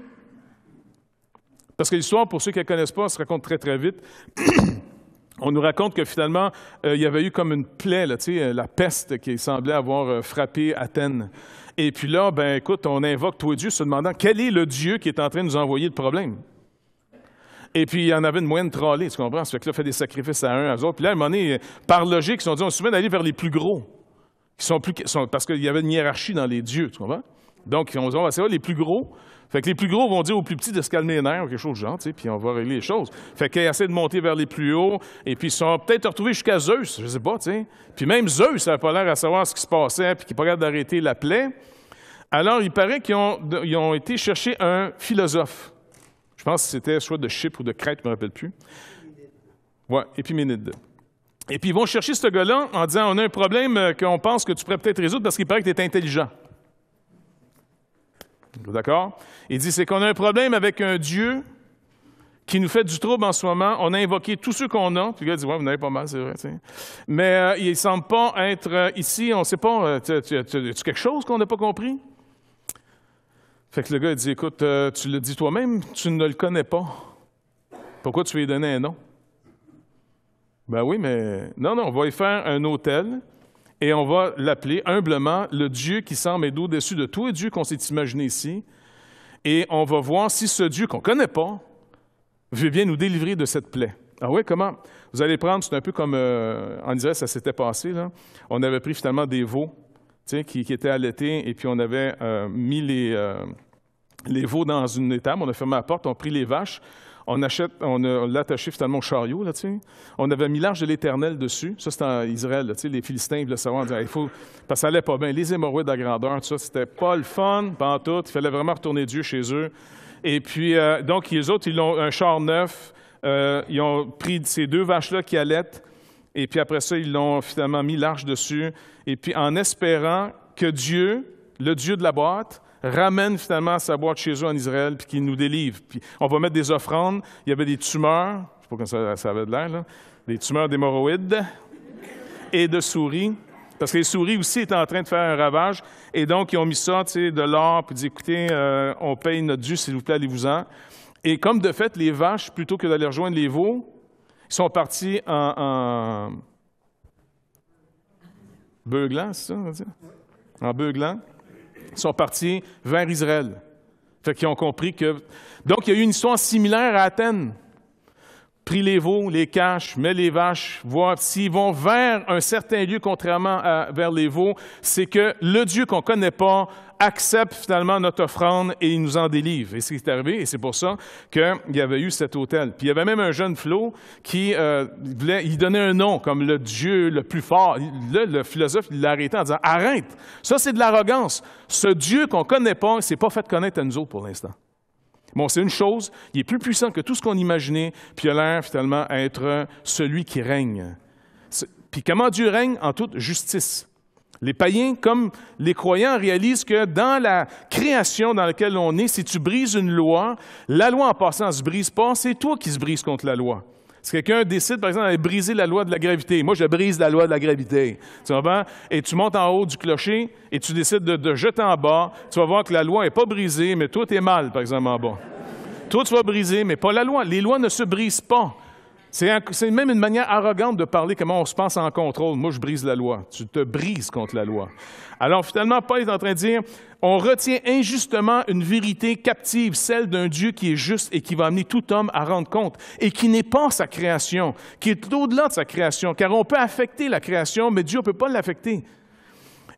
Parce que l'histoire, pour ceux qui ne connaissent pas, se raconte très, très vite. On nous raconte que finalement, euh, il y avait eu comme une plaie, euh, la peste qui semblait avoir euh, frappé Athènes. Et puis là, ben écoute, on invoque toi Dieu, se demandant quel est le Dieu qui est en train de nous envoyer le problème. Et puis, il y en avait une moyenne trollée, tu comprends? Ça fait que là, fait des sacrifices à un, à l'autre. Puis là, à un moment donné, par logique, ils se sont dit, on se souvient d'aller vers les plus gros. Qui sont parce qu'il y avait une hiérarchie dans les dieux, tu comprends? Donc, on, va savoir ah, les plus gros. Fait que les plus gros vont dire aux plus petits de se calmer les nerfs ou quelque chose de genre, puis on va régler les choses. Fait qu'ils assez de monter vers les plus hauts, et puis ils sont peut-être retrouvés jusqu'à Zeus, je sais pas, Puis même Zeus n'avait pas l'air à savoir ce qui se passait, puis qu'il pas d'arrêter la plaie. Alors, il paraît qu'ils ont, ont, été chercher un philosophe. Je pense que c'était soit de Chypre ou de Crète, je ne me rappelle plus. Ouais, Épiménide. Et puis ils vont chercher ce gars-là en disant, on a un problème euh, qu'on pense que tu pourrais peut-être résoudre parce qu'il paraît que tu es intelligent. D'accord? Il dit, c'est qu'on a un problème avec un Dieu qui nous fait du trouble en ce moment. On a invoqué tous ceux qu'on a. Puis le gars dit, ouais, vous n'avez pas mal, c'est vrai. Mais euh, il ne semble pas être euh, ici. On ne sait pas, euh, tu quelque chose qu'on n'a pas compris? Fait que le gars dit, écoute, tu le dis toi-même, tu ne le connais pas. Pourquoi tu lui as donné un nom? Ben oui, mais non, non, on va y faire un hôtel et on va l'appeler humblement le Dieu qui semble être au-dessus de tous les dieux qu'on s'est imaginé ici. Et on va voir si ce Dieu qu'on ne connaît pas veut bien nous délivrer de cette plaie. Ah oui, comment? Vous allez prendre, c'est un peu comme en euh, Israël, ça s'était passé. On avait pris finalement des veaux qui, qui, étaient allaités et puis on avait euh, mis les, euh, les veaux dans une étable, on a fermé la porte, on a pris les vaches, on achète, on, l'a attaché finalement au chariot, là, tu On avait mis l'arche de l'Éternel dessus. Ça, c'était en Israël, là, Les Philistins, ils le savoir. il faut... Parce que ça allait pas bien. Les hémorroïdes à grandeur, tout ça, c'était pas le fun, pas en tout. Il fallait vraiment retourner Dieu chez eux. Et puis, euh, donc, les autres, ils ont un char neuf. Euh, ils ont pris ces deux vaches-là qui allaient. Et puis après ça, ils l'ont finalement mis l'arche dessus. Et puis, en espérant que Dieu, le Dieu de la boîte, ramène finalement sa boîte chez eux en Israël, puis qu'il nous délivre. Puis on va mettre des offrandes. Il y avait des tumeurs, je sais pas comment ça, ça avait de l'air, là, des tumeurs d'hémorroïdes et de souris. Parce que les souris aussi étaient en train de faire un ravage. Et donc, ils ont mis ça, de l'or, puis dit, écoutez, euh, on paye notre dû, s'il vous plaît, allez-vous-en. Et comme de fait, les vaches, plutôt que d'aller rejoindre les veaux, ils sont partis en, en... beuglant, c'est ça? En beuglant sont partis vers Israël. Fait qu'ils ont compris que. Donc, il y a eu une histoire similaire à Athènes. Pris les veaux, les caches, mets les vaches, voir s'ils vont vers un certain lieu, contrairement à vers les veaux, c'est que le Dieu qu'on ne connaît pas accepte finalement notre offrande et il nous en délivre. Et c'est arrivé, et c'est pour ça qu'il y avait eu cet hôtel. Puis il y avait même un jeune flot qui euh, voulait, il donnait un nom comme le Dieu le plus fort. le philosophe l'a en disant Arrête, ça c'est de l'arrogance. Ce Dieu qu'on ne connaît pas, il ne s'est pas fait connaître à nous autres pour l'instant. Bon, c'est une chose, il est plus puissant que tout ce qu'on imaginait, puis il a l'air finalement être celui qui règne. Puis comment Dieu règne En toute justice. Les païens, comme les croyants, réalisent que dans la création dans laquelle on est, si tu brises une loi, la loi en passant ne se brise pas, c'est toi qui se brises contre la loi. Si quelqu'un décide, par exemple, de briser la loi de la gravité, moi je brise la loi de la gravité, tu comprends? Et tu montes en haut du clocher et tu décides de, de jeter en bas, tu vas voir que la loi n'est pas brisée, mais toi tu mal, par exemple, en bas. toi tu vas briser, mais pas la loi. Les lois ne se brisent pas. C'est même une manière arrogante de parler comment on se pense en contrôle. Moi, je brise la loi. Tu te brises contre la loi. Alors finalement, Paul est en train de dire, on retient injustement une vérité captive, celle d'un Dieu qui est juste et qui va amener tout homme à rendre compte, et qui n'est pas sa création, qui est au-delà de sa création, car on peut affecter la création, mais Dieu ne peut pas l'affecter.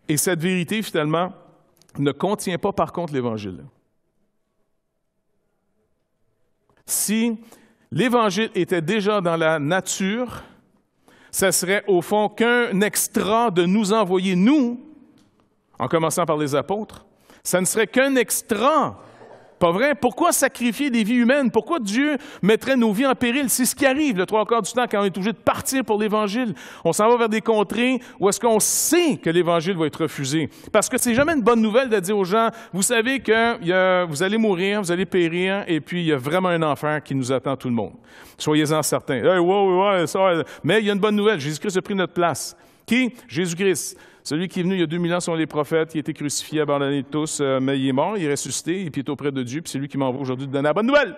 Et cette vérité, finalement, ne contient pas par contre l'Évangile. Si l'Évangile était déjà dans la nature, ce serait au fond qu'un extra de nous envoyer, nous, en commençant par les apôtres, ça ne serait qu'un extra pas vrai? Pourquoi sacrifier des vies humaines? Pourquoi Dieu mettrait nos vies en péril? C'est ce qui arrive le trois quarts du temps quand on est obligé de partir pour l'Évangile. On s'en va vers des contrées où est-ce qu'on sait que l'Évangile va être refusé. Parce que c'est jamais une bonne nouvelle de dire aux gens, vous savez que vous allez mourir, vous allez périr, et puis il y a vraiment un enfer qui nous attend tout le monde. Soyez-en certains. mais il y a une bonne nouvelle. Jésus-Christ a pris notre place. Qui? Jésus-Christ. Celui qui est venu il y a 2000 ans sont les prophètes. qui a été crucifié, abandonné de tous, euh, mais il est mort, il est ressuscité, et puis il est auprès de Dieu. Puis c'est lui qui m'envoie aujourd'hui de donner la bonne nouvelle.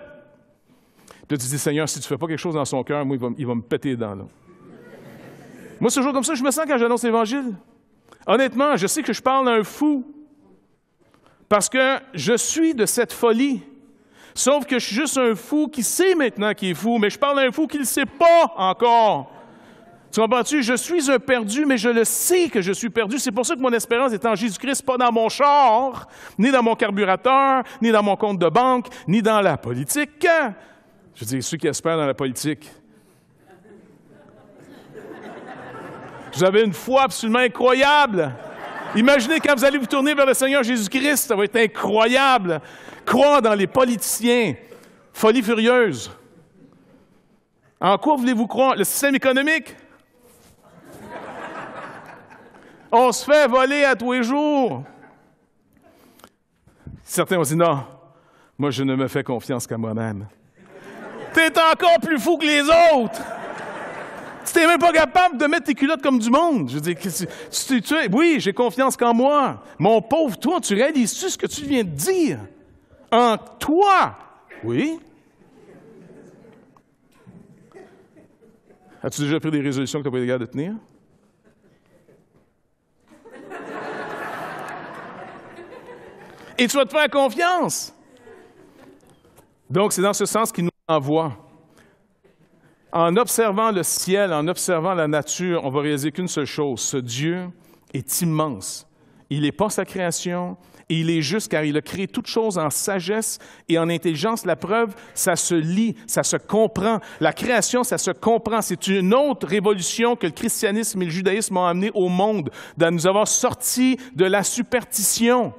Puis tu dis, Seigneur, si tu ne fais pas quelque chose dans son cœur, moi, il va, me péter les dents. moi, c'est toujours comme ça je me sens quand j'annonce l'Évangile. Honnêtement, je sais que je parle à un fou parce que je suis de cette folie. Sauf que je suis juste un fou qui sait maintenant qu'il est fou, mais je parle à un fou qui ne le sait pas encore. Tu comprends-tu? Je suis un perdu, mais je le sais que je suis perdu. C'est pour ça que mon espérance est en Jésus-Christ, pas dans mon char, ni dans mon carburateur, ni dans mon compte de banque, ni dans la politique. Je dis, ceux qui espèrent dans la politique. Vous avez une foi absolument incroyable. Imaginez quand vous allez vous tourner vers le Seigneur Jésus-Christ, ça va être incroyable. Croire dans les politiciens. Folie furieuse. En quoi voulez-vous croire? Le système économique? On se fait voler à tous les jours. Certains ont dit non, moi je ne me fais confiance qu'à moi-même. T'es encore plus fou que les autres. Tu t'es même pas capable de mettre tes culottes comme du monde. Je dis, tu, tu, oui, j'ai confiance qu'en moi. Mon pauvre toi, tu réalises-tu ce que tu viens de dire? En toi, oui. As-tu déjà pris des résolutions que tu n'as pas de tenir? et tu vas te faire confiance. Donc, c'est dans ce sens qu'il nous envoie. En observant le ciel, en observant la nature, on va réaliser qu'une seule chose, ce Dieu est immense. Il n'est pas sa création, et il est juste car il a créé toutes choses en sagesse et en intelligence. La preuve, ça se lit, ça se comprend. La création, ça se comprend. C'est une autre révolution que le christianisme et le judaïsme ont amenée au monde, de nous avoir sortis de la superstition.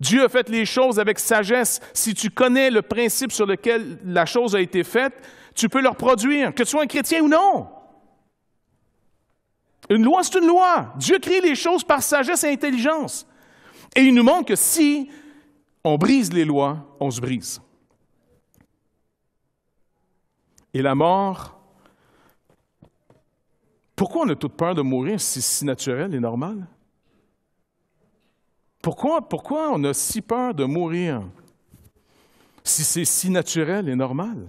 Dieu a fait les choses avec sagesse. Si tu connais le principe sur lequel la chose a été faite, tu peux le reproduire, que tu sois un chrétien ou non. Une loi, c'est une loi. Dieu crée les choses par sagesse et intelligence. Et il nous montre que si on brise les lois, on se brise. Et la mort, pourquoi on a toute peur de mourir si c'est si naturel et normal? Pourquoi, pourquoi on a si peur de mourir si c'est si naturel et normal?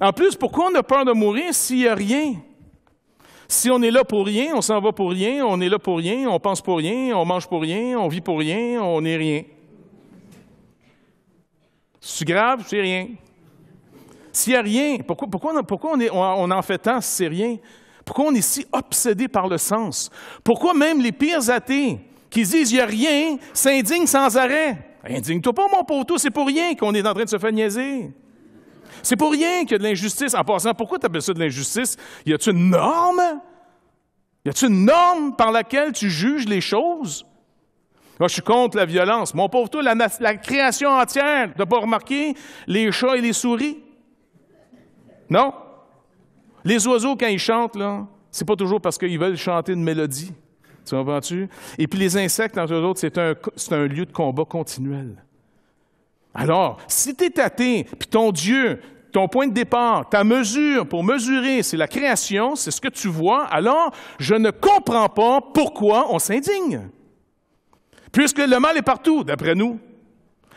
En plus, pourquoi on a peur de mourir s'il n'y a rien? Si on est là pour rien, on s'en va pour rien, on est là pour rien, on pense pour rien, on mange pour rien, on vit pour rien, on n'est rien. C'est grave, c'est rien. S'il n'y a rien, pourquoi, pourquoi, pourquoi on, on, en fait tant si c'est rien? Pourquoi on est si obsédé par le sens? Pourquoi même les pires athées qui disent il n'y a rien, s'indignent sans arrêt. Indigne-toi pas, mon poteau, c'est pour rien qu'on est en train de se faire niaiser. C'est pour rien qu'il y a de l'injustice. En passant, pourquoi tu appelles ça de l'injustice? Y a-tu une norme? Y a-tu une norme par laquelle tu juges les choses? Moi, ah, je suis contre la violence. Mon pauvre la, la création entière, t'as pas remarqué les chats et les souris? Non? Les oiseaux, quand ils chantent, là, c'est pas toujours parce qu'ils veulent chanter une mélodie. Tu comprends-tu? Et puis les insectes, entre autres, c'est un, un lieu de combat continuel. Alors, si tu es athée, puis ton Dieu, ton point de départ, ta mesure pour mesurer, c'est la création, c'est ce que tu vois, alors je ne comprends pas pourquoi on s'indigne. Puisque le mal est partout, d'après nous.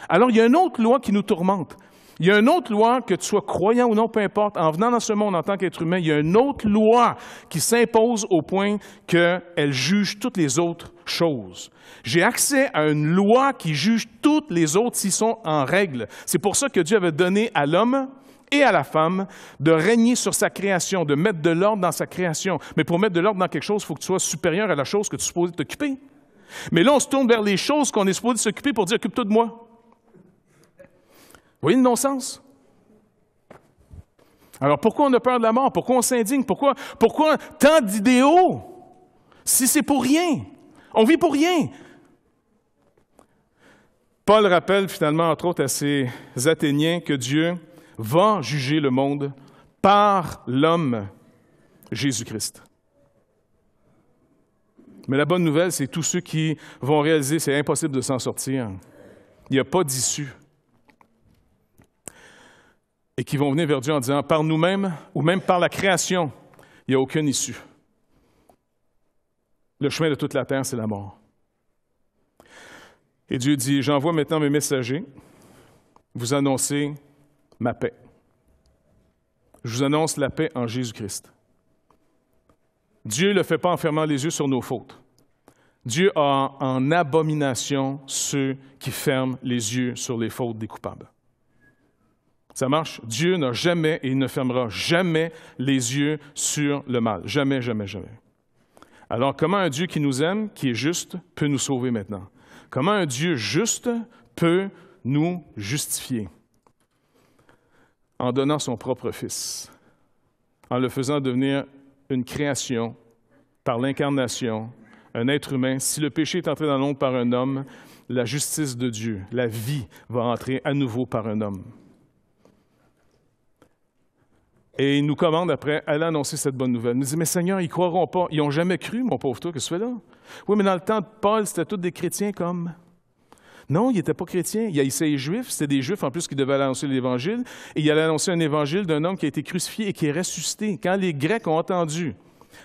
Alors, il y a une autre loi qui nous tourmente. Il y a une autre loi, que tu sois croyant ou non, peu importe, en venant dans ce monde en tant qu'être humain, il y a une autre loi qui s'impose au point qu'elle juge toutes les autres choses. J'ai accès à une loi qui juge toutes les autres s'ils sont en règle. C'est pour ça que Dieu avait donné à l'homme et à la femme de régner sur sa création, de mettre de l'ordre dans sa création. Mais pour mettre de l'ordre dans quelque chose, il faut que tu sois supérieur à la chose que tu es supposé t'occuper. Mais là, on se tourne vers les choses qu'on est supposé s'occuper pour dire occupe-toi de moi. Vous voyez le non-sens? Alors pourquoi on a peur de la mort? Pourquoi on s'indigne? Pourquoi, pourquoi tant d'idéaux si c'est pour rien? On vit pour rien. Paul rappelle finalement, entre autres, à ses Athéniens que Dieu va juger le monde par l'homme Jésus-Christ. Mais la bonne nouvelle, c'est tous ceux qui vont réaliser c'est impossible de s'en sortir. Il n'y a pas d'issue et qui vont venir vers Dieu en disant, par nous-mêmes ou même par la création, il n'y a aucune issue. Le chemin de toute la terre, c'est la mort. Et Dieu dit, j'envoie maintenant mes messagers, vous annoncer ma paix. Je vous annonce la paix en Jésus-Christ. Dieu ne le fait pas en fermant les yeux sur nos fautes. Dieu a en abomination ceux qui ferment les yeux sur les fautes des coupables. Ça marche. Dieu n'a jamais et il ne fermera jamais les yeux sur le mal. Jamais, jamais, jamais. Alors comment un Dieu qui nous aime, qui est juste, peut nous sauver maintenant? Comment un Dieu juste peut nous justifier? En donnant son propre Fils, en le faisant devenir une création par l'incarnation, un être humain. Si le péché est entré dans l'ombre par un homme, la justice de Dieu, la vie, va entrer à nouveau par un homme. Et il nous commande après, allez annoncer cette bonne nouvelle. Il nous dit, mais Seigneur, ils croiront pas. Ils n'ont jamais cru, mon pauvre toi, que ce soit là. Oui, mais dans le temps de Paul, c'était tous des chrétiens comme. Non, ils n'étaient pas chrétiens. y a les Juifs. C'était des Juifs, en plus, qui devaient annoncer l'Évangile. Et il allait annoncer un Évangile d'un homme qui a été crucifié et qui est ressuscité. Quand les Grecs ont entendu.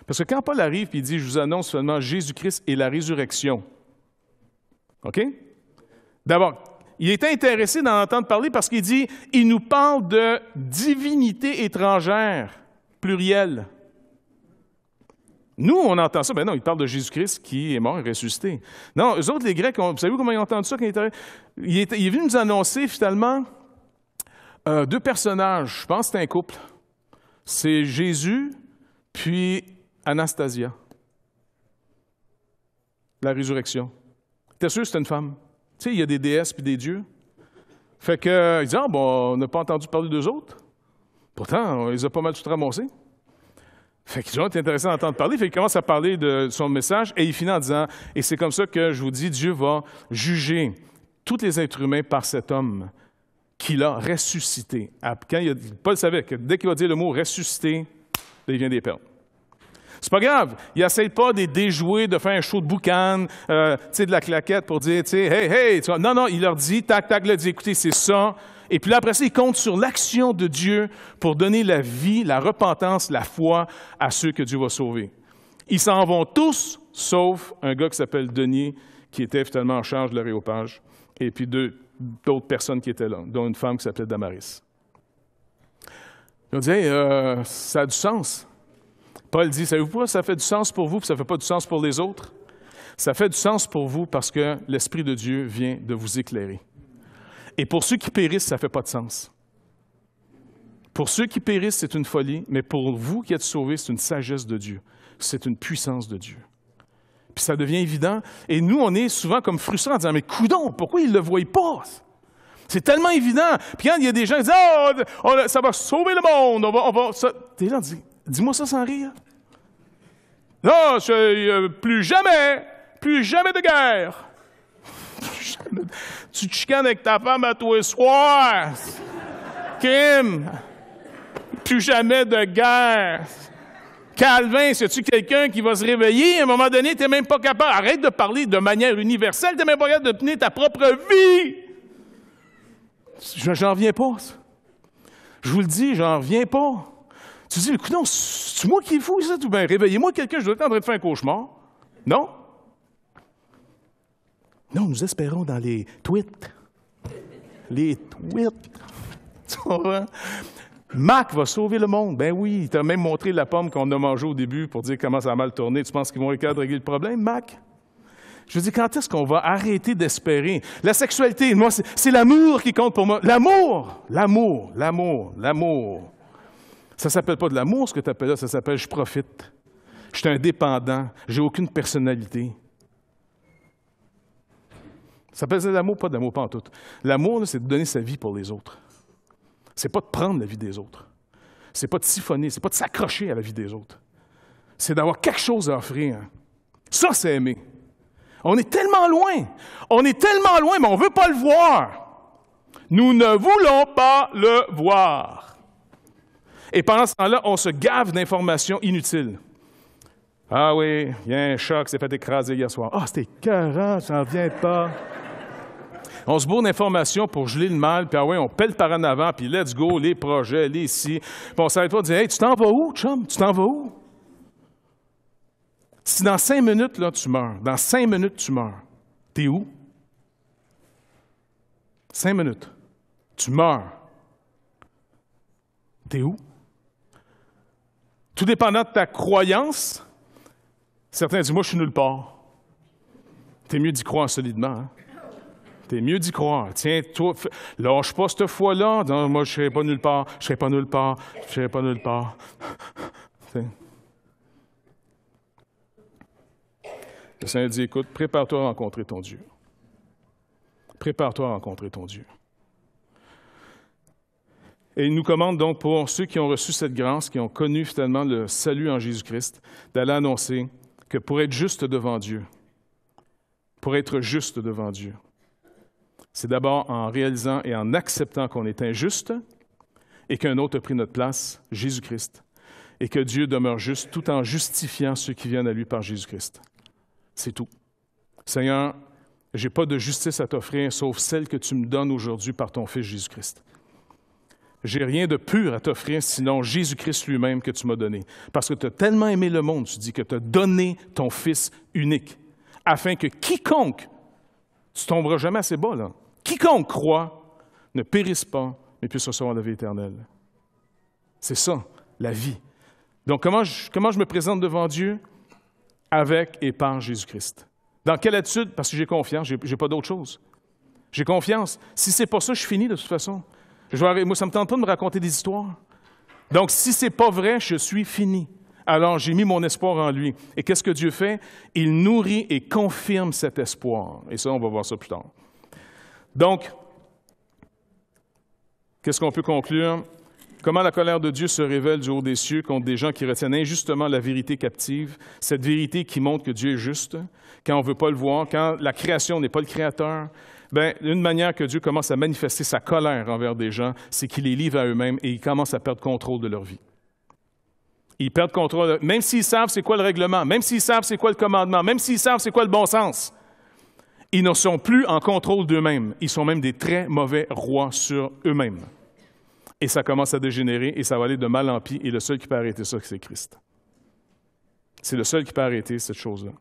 Parce que quand Paul arrive et il dit, je vous annonce seulement Jésus-Christ et la résurrection. OK? D'abord, il était intéressé d'en entendre parler parce qu'il dit, il nous parle de divinité étrangère, pluriel. Nous, on entend ça. mais ben non, il parle de Jésus-Christ qui est mort et ressuscité. Non, eux autres, les Grecs, vous savez comment ils ont entendu ça? il, est, venu nous annoncer finalement euh, deux personnages. Je pense que c'est un couple. C'est Jésus puis Anastasia. La résurrection. T'es sûr que c'est une femme? Tu sais, il y a des déesses et des dieux. Fait que, euh, ils disent, ah, bon, on n'a pas entendu parler d'eux autres. Pourtant, ils ont pas mal tout ramassé. Fait qu'ils ont été intéressés à entendre parler. Fait commence à parler de son message et il finit en disant, et c'est comme ça que je vous dis, Dieu va juger tous les êtres humains par cet homme qu'il a ressuscité. Quand Paul savait que dès qu'il va dire le mot ressuscité, il vient des perles. C'est pas grave. Il n'essayent pas de déjouer, de faire un show de boucan, euh, de la claquette pour dire, tu hey, hey. non, non, il leur dit, tac, tac, leur dit, écoutez, c'est ça. Et puis là, après ça, il compte sur l'action de Dieu pour donner la vie, la repentance, la foi à ceux que Dieu va sauver. Ils s'en vont tous, sauf un gars qui s'appelle Denis, qui était finalement en charge de l'aréopage, et puis deux, d'autres personnes qui étaient là, dont une femme qui s'appelait Damaris. Ils ont dit, euh, ça a du sens. Paul dit, savez-vous pourquoi ça fait du sens pour vous, puis ça ne fait pas du sens pour les autres? Ça fait du sens pour vous parce que l'Esprit de Dieu vient de vous éclairer. Et pour ceux qui périssent, ça ne fait pas de sens. Pour ceux qui périssent, c'est une folie, mais pour vous qui êtes sauvés, c'est une sagesse de Dieu. C'est une puissance de Dieu. Puis ça devient évident. Et nous, on est souvent comme frustrés en disant, mais coudon, pourquoi ils ne le voient pas? C'est tellement évident. Puis quand il y a des gens qui disent, oh, ça va sauver le monde, on va... On Des Dis-moi ça sans rire. Non, euh, plus jamais, plus jamais de guerre. tu te chicanes avec ta femme à toi les soirs. Kim, plus jamais de guerre. Calvin, c'est-tu quelqu'un qui va se réveiller? À un moment donné, tu n'es même pas capable. Arrête de parler de manière universelle. Tu n'es même pas capable de tenir ta propre vie. J'en reviens pas. Je vous le dis, j'en reviens pas. Tu dis, écoute, non, c'est moi qui est fou, ça, tout bien. Réveillez-moi quelqu'un, je dois être en train de faire un cauchemar. Non? Non, nous espérons dans les tweets. Les tweets. Mac va sauver le monde. Ben oui, il t'a même montré la pomme qu'on a mangée au début pour dire comment ça a mal tourné. Tu penses qu'ils vont de régler le problème, Mac? Je dis quand est-ce qu'on va arrêter d'espérer? La sexualité, moi, c'est l'amour qui compte pour moi. L'amour! L'amour, l'amour, l'amour. Ça ne s'appelle pas de l'amour, ce que tu appelles là, ça s'appelle je profite. Je suis indépendant, j'ai aucune personnalité. Ça s'appelle de l'amour, pas de l'amour, pas en tout. L'amour, c'est de donner sa vie pour les autres. C'est pas de prendre la vie des autres. n'est pas de siphonner, c'est pas de s'accrocher à la vie des autres. C'est d'avoir quelque chose à offrir. Ça, c'est aimer. On est tellement loin. On est tellement loin, mais on ne veut pas le voir. Nous ne voulons pas le voir. Et pendant ce temps-là, on se gave d'informations inutiles. Ah oui, il y a un choc, s'est fait écraser hier soir. Ah, c'est c'était ça n'en vient pas. On se bourre d'informations pour geler le mal, puis ah ouais, on pèle par en avant, puis let's go, les projets, les ici. Puis on s'arrête pas de dire Hey, tu t'en vas où, chum? Tu t'en vas où? Si dans cinq minutes, là, tu meurs, dans cinq minutes, tu meurs, t'es où? Cinq minutes. Tu meurs. T'es où? Tout dépendant de ta croyance, certains disent Moi, je suis nulle part. T'es mieux d'y croire solidement. Tu hein. T'es mieux d'y croire. Tiens-toi, lâche pas cette foi-là. moi, je serai pas nulle part. Je serai pas nulle part. Je serai pas nulle part. Le Seigneur dit Écoute, prépare-toi à rencontrer ton Dieu. Prépare-toi à rencontrer ton Dieu. Et il nous commande donc pour ceux qui ont reçu cette grâce, qui ont connu finalement le salut en Jésus-Christ, d'aller annoncer que pour être juste devant Dieu, pour être juste devant Dieu, c'est d'abord en réalisant et en acceptant qu'on est injuste et qu'un autre a pris notre place, Jésus-Christ, et que Dieu demeure juste tout en justifiant ceux qui viennent à lui par Jésus-Christ. C'est tout. Seigneur, je n'ai pas de justice à t'offrir sauf celle que tu me donnes aujourd'hui par ton Fils Jésus-Christ. J'ai rien de pur à t'offrir sinon Jésus-Christ lui-même que tu m'as donné. Parce que tu as tellement aimé le monde, tu dis que tu as donné ton Fils unique, afin que quiconque, tu tomberas jamais assez bas, là, quiconque croit ne périsse pas, mais puisse recevoir la vie éternelle. C'est ça, la vie. Donc, comment je, me présente devant Dieu? Avec et par Jésus-Christ. Dans quelle attitude? Parce que j'ai confiance, je n'ai pas d'autre chose. J'ai confiance. Si c'est pas ça, je suis fini de toute façon moi, ça me tente de me raconter des histoires. Donc, si ce n'est pas vrai, je suis fini. Alors, j'ai mis mon espoir en lui. Et qu'est-ce que Dieu fait? Il nourrit et confirme cet espoir. Et ça, on va voir ça plus tard. Donc, qu'est-ce qu'on peut conclure? Comment la colère de Dieu se révèle du haut des cieux contre des gens qui retiennent injustement la vérité captive, cette vérité qui montre que Dieu est juste, quand on ne veut pas le voir, quand la création n'est pas le créateur, ben, une manière que Dieu commence à manifester sa colère envers des gens, c'est qu'il les livre à eux-mêmes et ils commencent à perdre contrôle de leur vie. Ils perdent contrôle, même s'ils savent c'est quoi le règlement, même s'ils savent c'est quoi le commandement, même s'ils savent c'est quoi le bon sens. Ils ne sont plus en contrôle d'eux-mêmes. Ils sont même des très mauvais rois sur eux-mêmes. Et ça commence à dégénérer et ça va aller de mal en pis. Et le seul qui peut arrêter ça, c'est Christ. C'est le seul qui peut arrêter cette chose-là.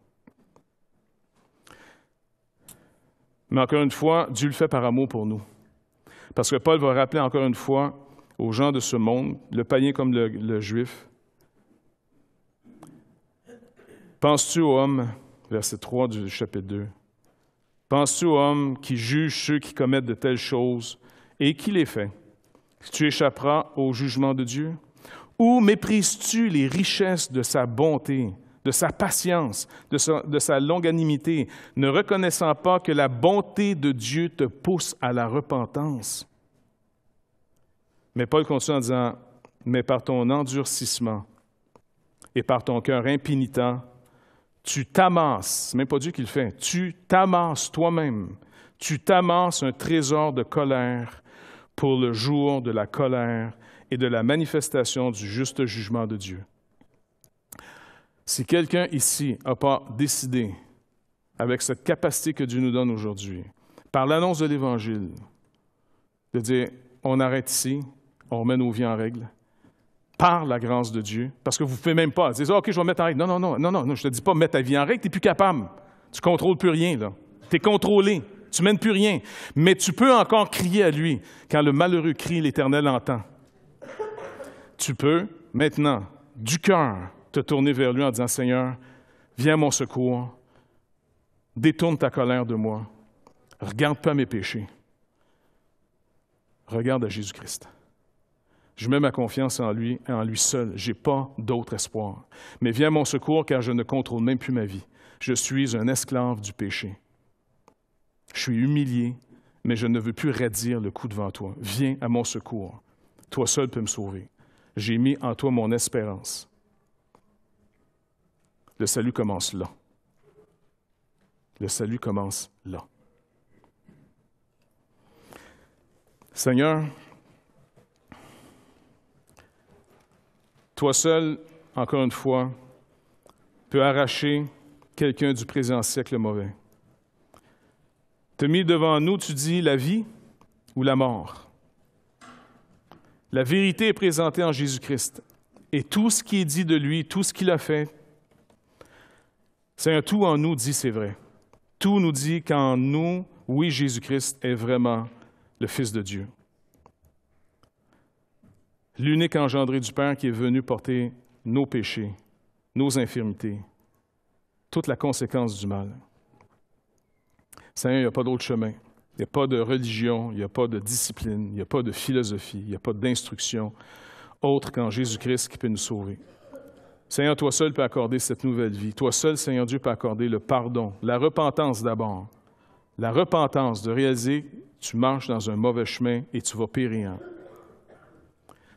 Mais encore une fois, Dieu le fait par amour pour nous. Parce que Paul va rappeler encore une fois aux gens de ce monde, le païen comme le, juif, Penses-tu au homme, verset 3 du chapitre 2, penses-tu au homme qui juge ceux qui commettent de telles choses et qui les fait? Tu échapperas au jugement de Dieu? Ou méprises-tu les richesses de sa bonté de sa patience, de sa, longanimité, ne reconnaissant pas que la bonté de Dieu te pousse à la repentance. Mais Paul continue en disant, mais par ton endurcissement et par ton cœur impénitent, tu t'amasses, même pas Dieu qui le fait, tu t'amasses toi-même, tu t'amasses un trésor de colère pour le jour de la colère et de la manifestation du juste jugement de Dieu. Si quelqu'un ici n'a pas décidé, avec cette capacité que Dieu nous donne aujourd'hui, par l'annonce de l'Évangile, de dire, on arrête ici, on remet nos vies en règle, par la grâce de Dieu, parce que vous ne pouvez même pas dire, OK, je vais mettre en règle. Non, non, non, non, je ne te dis pas, mettre ta vie en règle, tu n'es plus capable. Tu ne contrôles plus rien, Tu es contrôlé, tu ne mènes plus rien. Mais tu peux encore crier à lui. Quand le malheureux crie, l'Éternel entend. Tu peux maintenant, du cœur, te tourner vers lui en disant, Seigneur, viens à mon secours, détourne ta colère de moi, regarde pas mes péchés, regarde à Jésus-Christ. Je mets ma confiance en lui et en lui seul. Je n'ai pas d'autre espoir. Mais viens à mon secours car je ne contrôle même plus ma vie. Je suis un esclave du péché. Je suis humilié, mais je ne veux plus raidir le coup devant toi. Viens à mon secours. Toi seul peux me sauver. J'ai mis en toi mon espérance. Le salut commence là. Le salut commence là. Seigneur, toi seul, encore une fois, peux arracher quelqu'un du présent siècle mauvais. Te mis devant nous, tu dis la vie ou la mort. La vérité est présentée en Jésus-Christ. Et tout ce qui est dit de lui, tout ce qu'il a fait, Seigneur, tout en nous dit c'est vrai. Tout nous dit qu'en nous, oui, Jésus-Christ est vraiment le Fils de Dieu. L'unique engendré du Père qui est venu porter nos péchés, nos infirmités, toute la conséquence du mal. Seigneur, il n'y a pas d'autre chemin. Il n'y a pas de religion, il n'y a pas de discipline, il n'y a pas de philosophie, il n'y a pas d'instruction autre qu'en Jésus-Christ qui peut nous sauver. Seigneur, toi seul peux accorder cette nouvelle vie. Toi seul, Seigneur Dieu, peux accorder le pardon, la repentance d'abord. La repentance de réaliser tu marches dans un mauvais chemin et tu vas périr.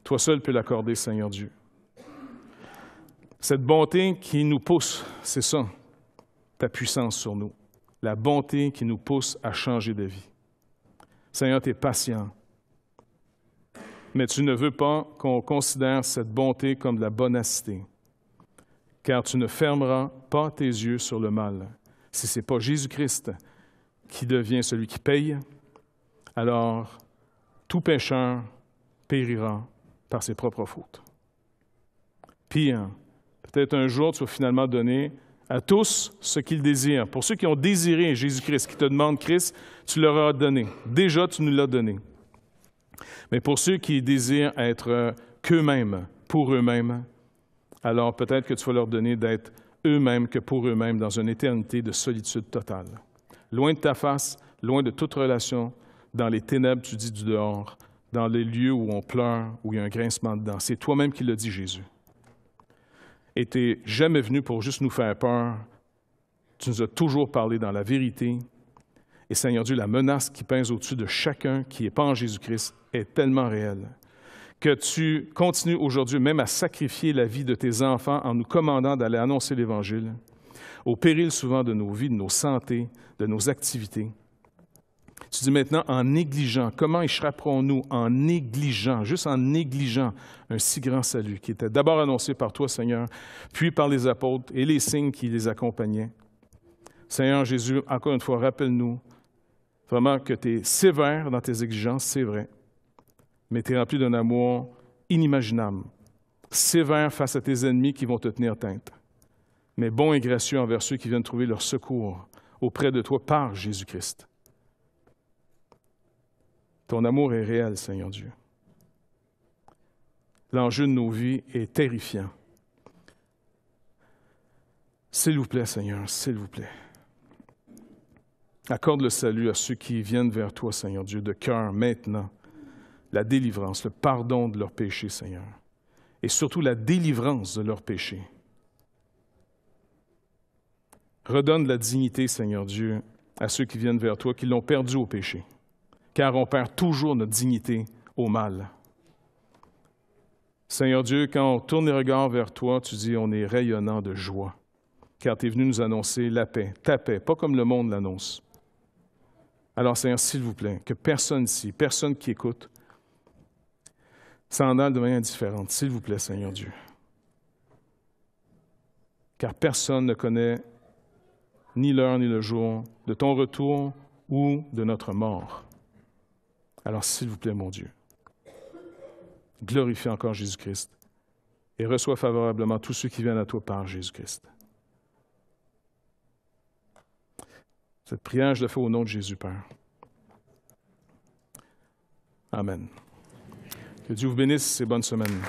Toi seul peux l'accorder, Seigneur Dieu. Cette bonté qui nous pousse, c'est ça, ta puissance sur nous. La bonté qui nous pousse à changer de vie. Seigneur, tu es patient, mais tu ne veux pas qu'on considère cette bonté comme de la bonacité car tu ne fermeras pas tes yeux sur le mal. Si ce n'est pas Jésus-Christ qui devient celui qui paye, alors tout pécheur périra par ses propres fautes. Pire, peut-être un jour tu vas finalement donner à tous ce qu'ils désirent. Pour ceux qui ont désiré Jésus-Christ, qui te demandent Christ, tu leur as donné. Déjà, tu nous l'as donné. Mais pour ceux qui désirent être qu'eux-mêmes, pour eux-mêmes, alors peut-être que tu vas leur donner d'être eux-mêmes que pour eux-mêmes dans une éternité de solitude totale. Loin de ta face, loin de toute relation, dans les ténèbres, tu dis du dehors, dans les lieux où on pleure, où il y a un grincement dedans, C'est toi-même qui le dit, Jésus. Et tu n'es jamais venu pour juste nous faire peur. Tu nous as toujours parlé dans la vérité. Et Seigneur Dieu, la menace qui pèse au-dessus de chacun qui n'est pas en Jésus-Christ est tellement réelle que tu continues aujourd'hui même à sacrifier la vie de tes enfants en nous commandant d'aller annoncer l'Évangile, au péril souvent de nos vies, de nos santé, de nos activités. Tu dis maintenant en négligeant, comment échapperons-nous en négligeant, juste en négligeant un si grand salut qui était d'abord annoncé par toi, Seigneur, puis par les apôtres et les signes qui les accompagnaient. Seigneur Jésus, encore une fois, rappelle-nous vraiment que tu es sévère dans tes exigences, c'est vrai, mais tu es rempli d'un amour inimaginable, sévère face à tes ennemis qui vont te tenir teinte, mais bon et gracieux envers ceux qui viennent trouver leur secours auprès de toi par Jésus-Christ. Ton amour est réel, Seigneur Dieu. L'enjeu de nos vies est terrifiant. S'il vous plaît, Seigneur, s'il vous plaît. Accorde le salut à ceux qui viennent vers toi, Seigneur Dieu, de cœur maintenant la délivrance, le pardon de leurs péchés, Seigneur, et surtout la délivrance de leurs péchés. Redonne la dignité, Seigneur Dieu, à ceux qui viennent vers toi, qui l'ont perdue au péché, car on perd toujours notre dignité au mal. Seigneur Dieu, quand on tourne les regards vers toi, tu dis on est rayonnant de joie, car tu es venu nous annoncer la paix, ta paix, pas comme le monde l'annonce. Alors Seigneur, s'il vous plaît, que personne ici, personne qui écoute, sandales de manière différente, s'il vous plaît, Seigneur Dieu. Car personne ne connaît ni l'heure ni le jour de ton retour ou de notre mort. Alors, s'il vous plaît, mon Dieu, glorifie encore Jésus-Christ et reçois favorablement tous ceux qui viennent à toi par Jésus-Christ. Cette prière, je la fais au nom de Jésus, Père. Amen. Que Dieu vous bénisse et bonne semaine.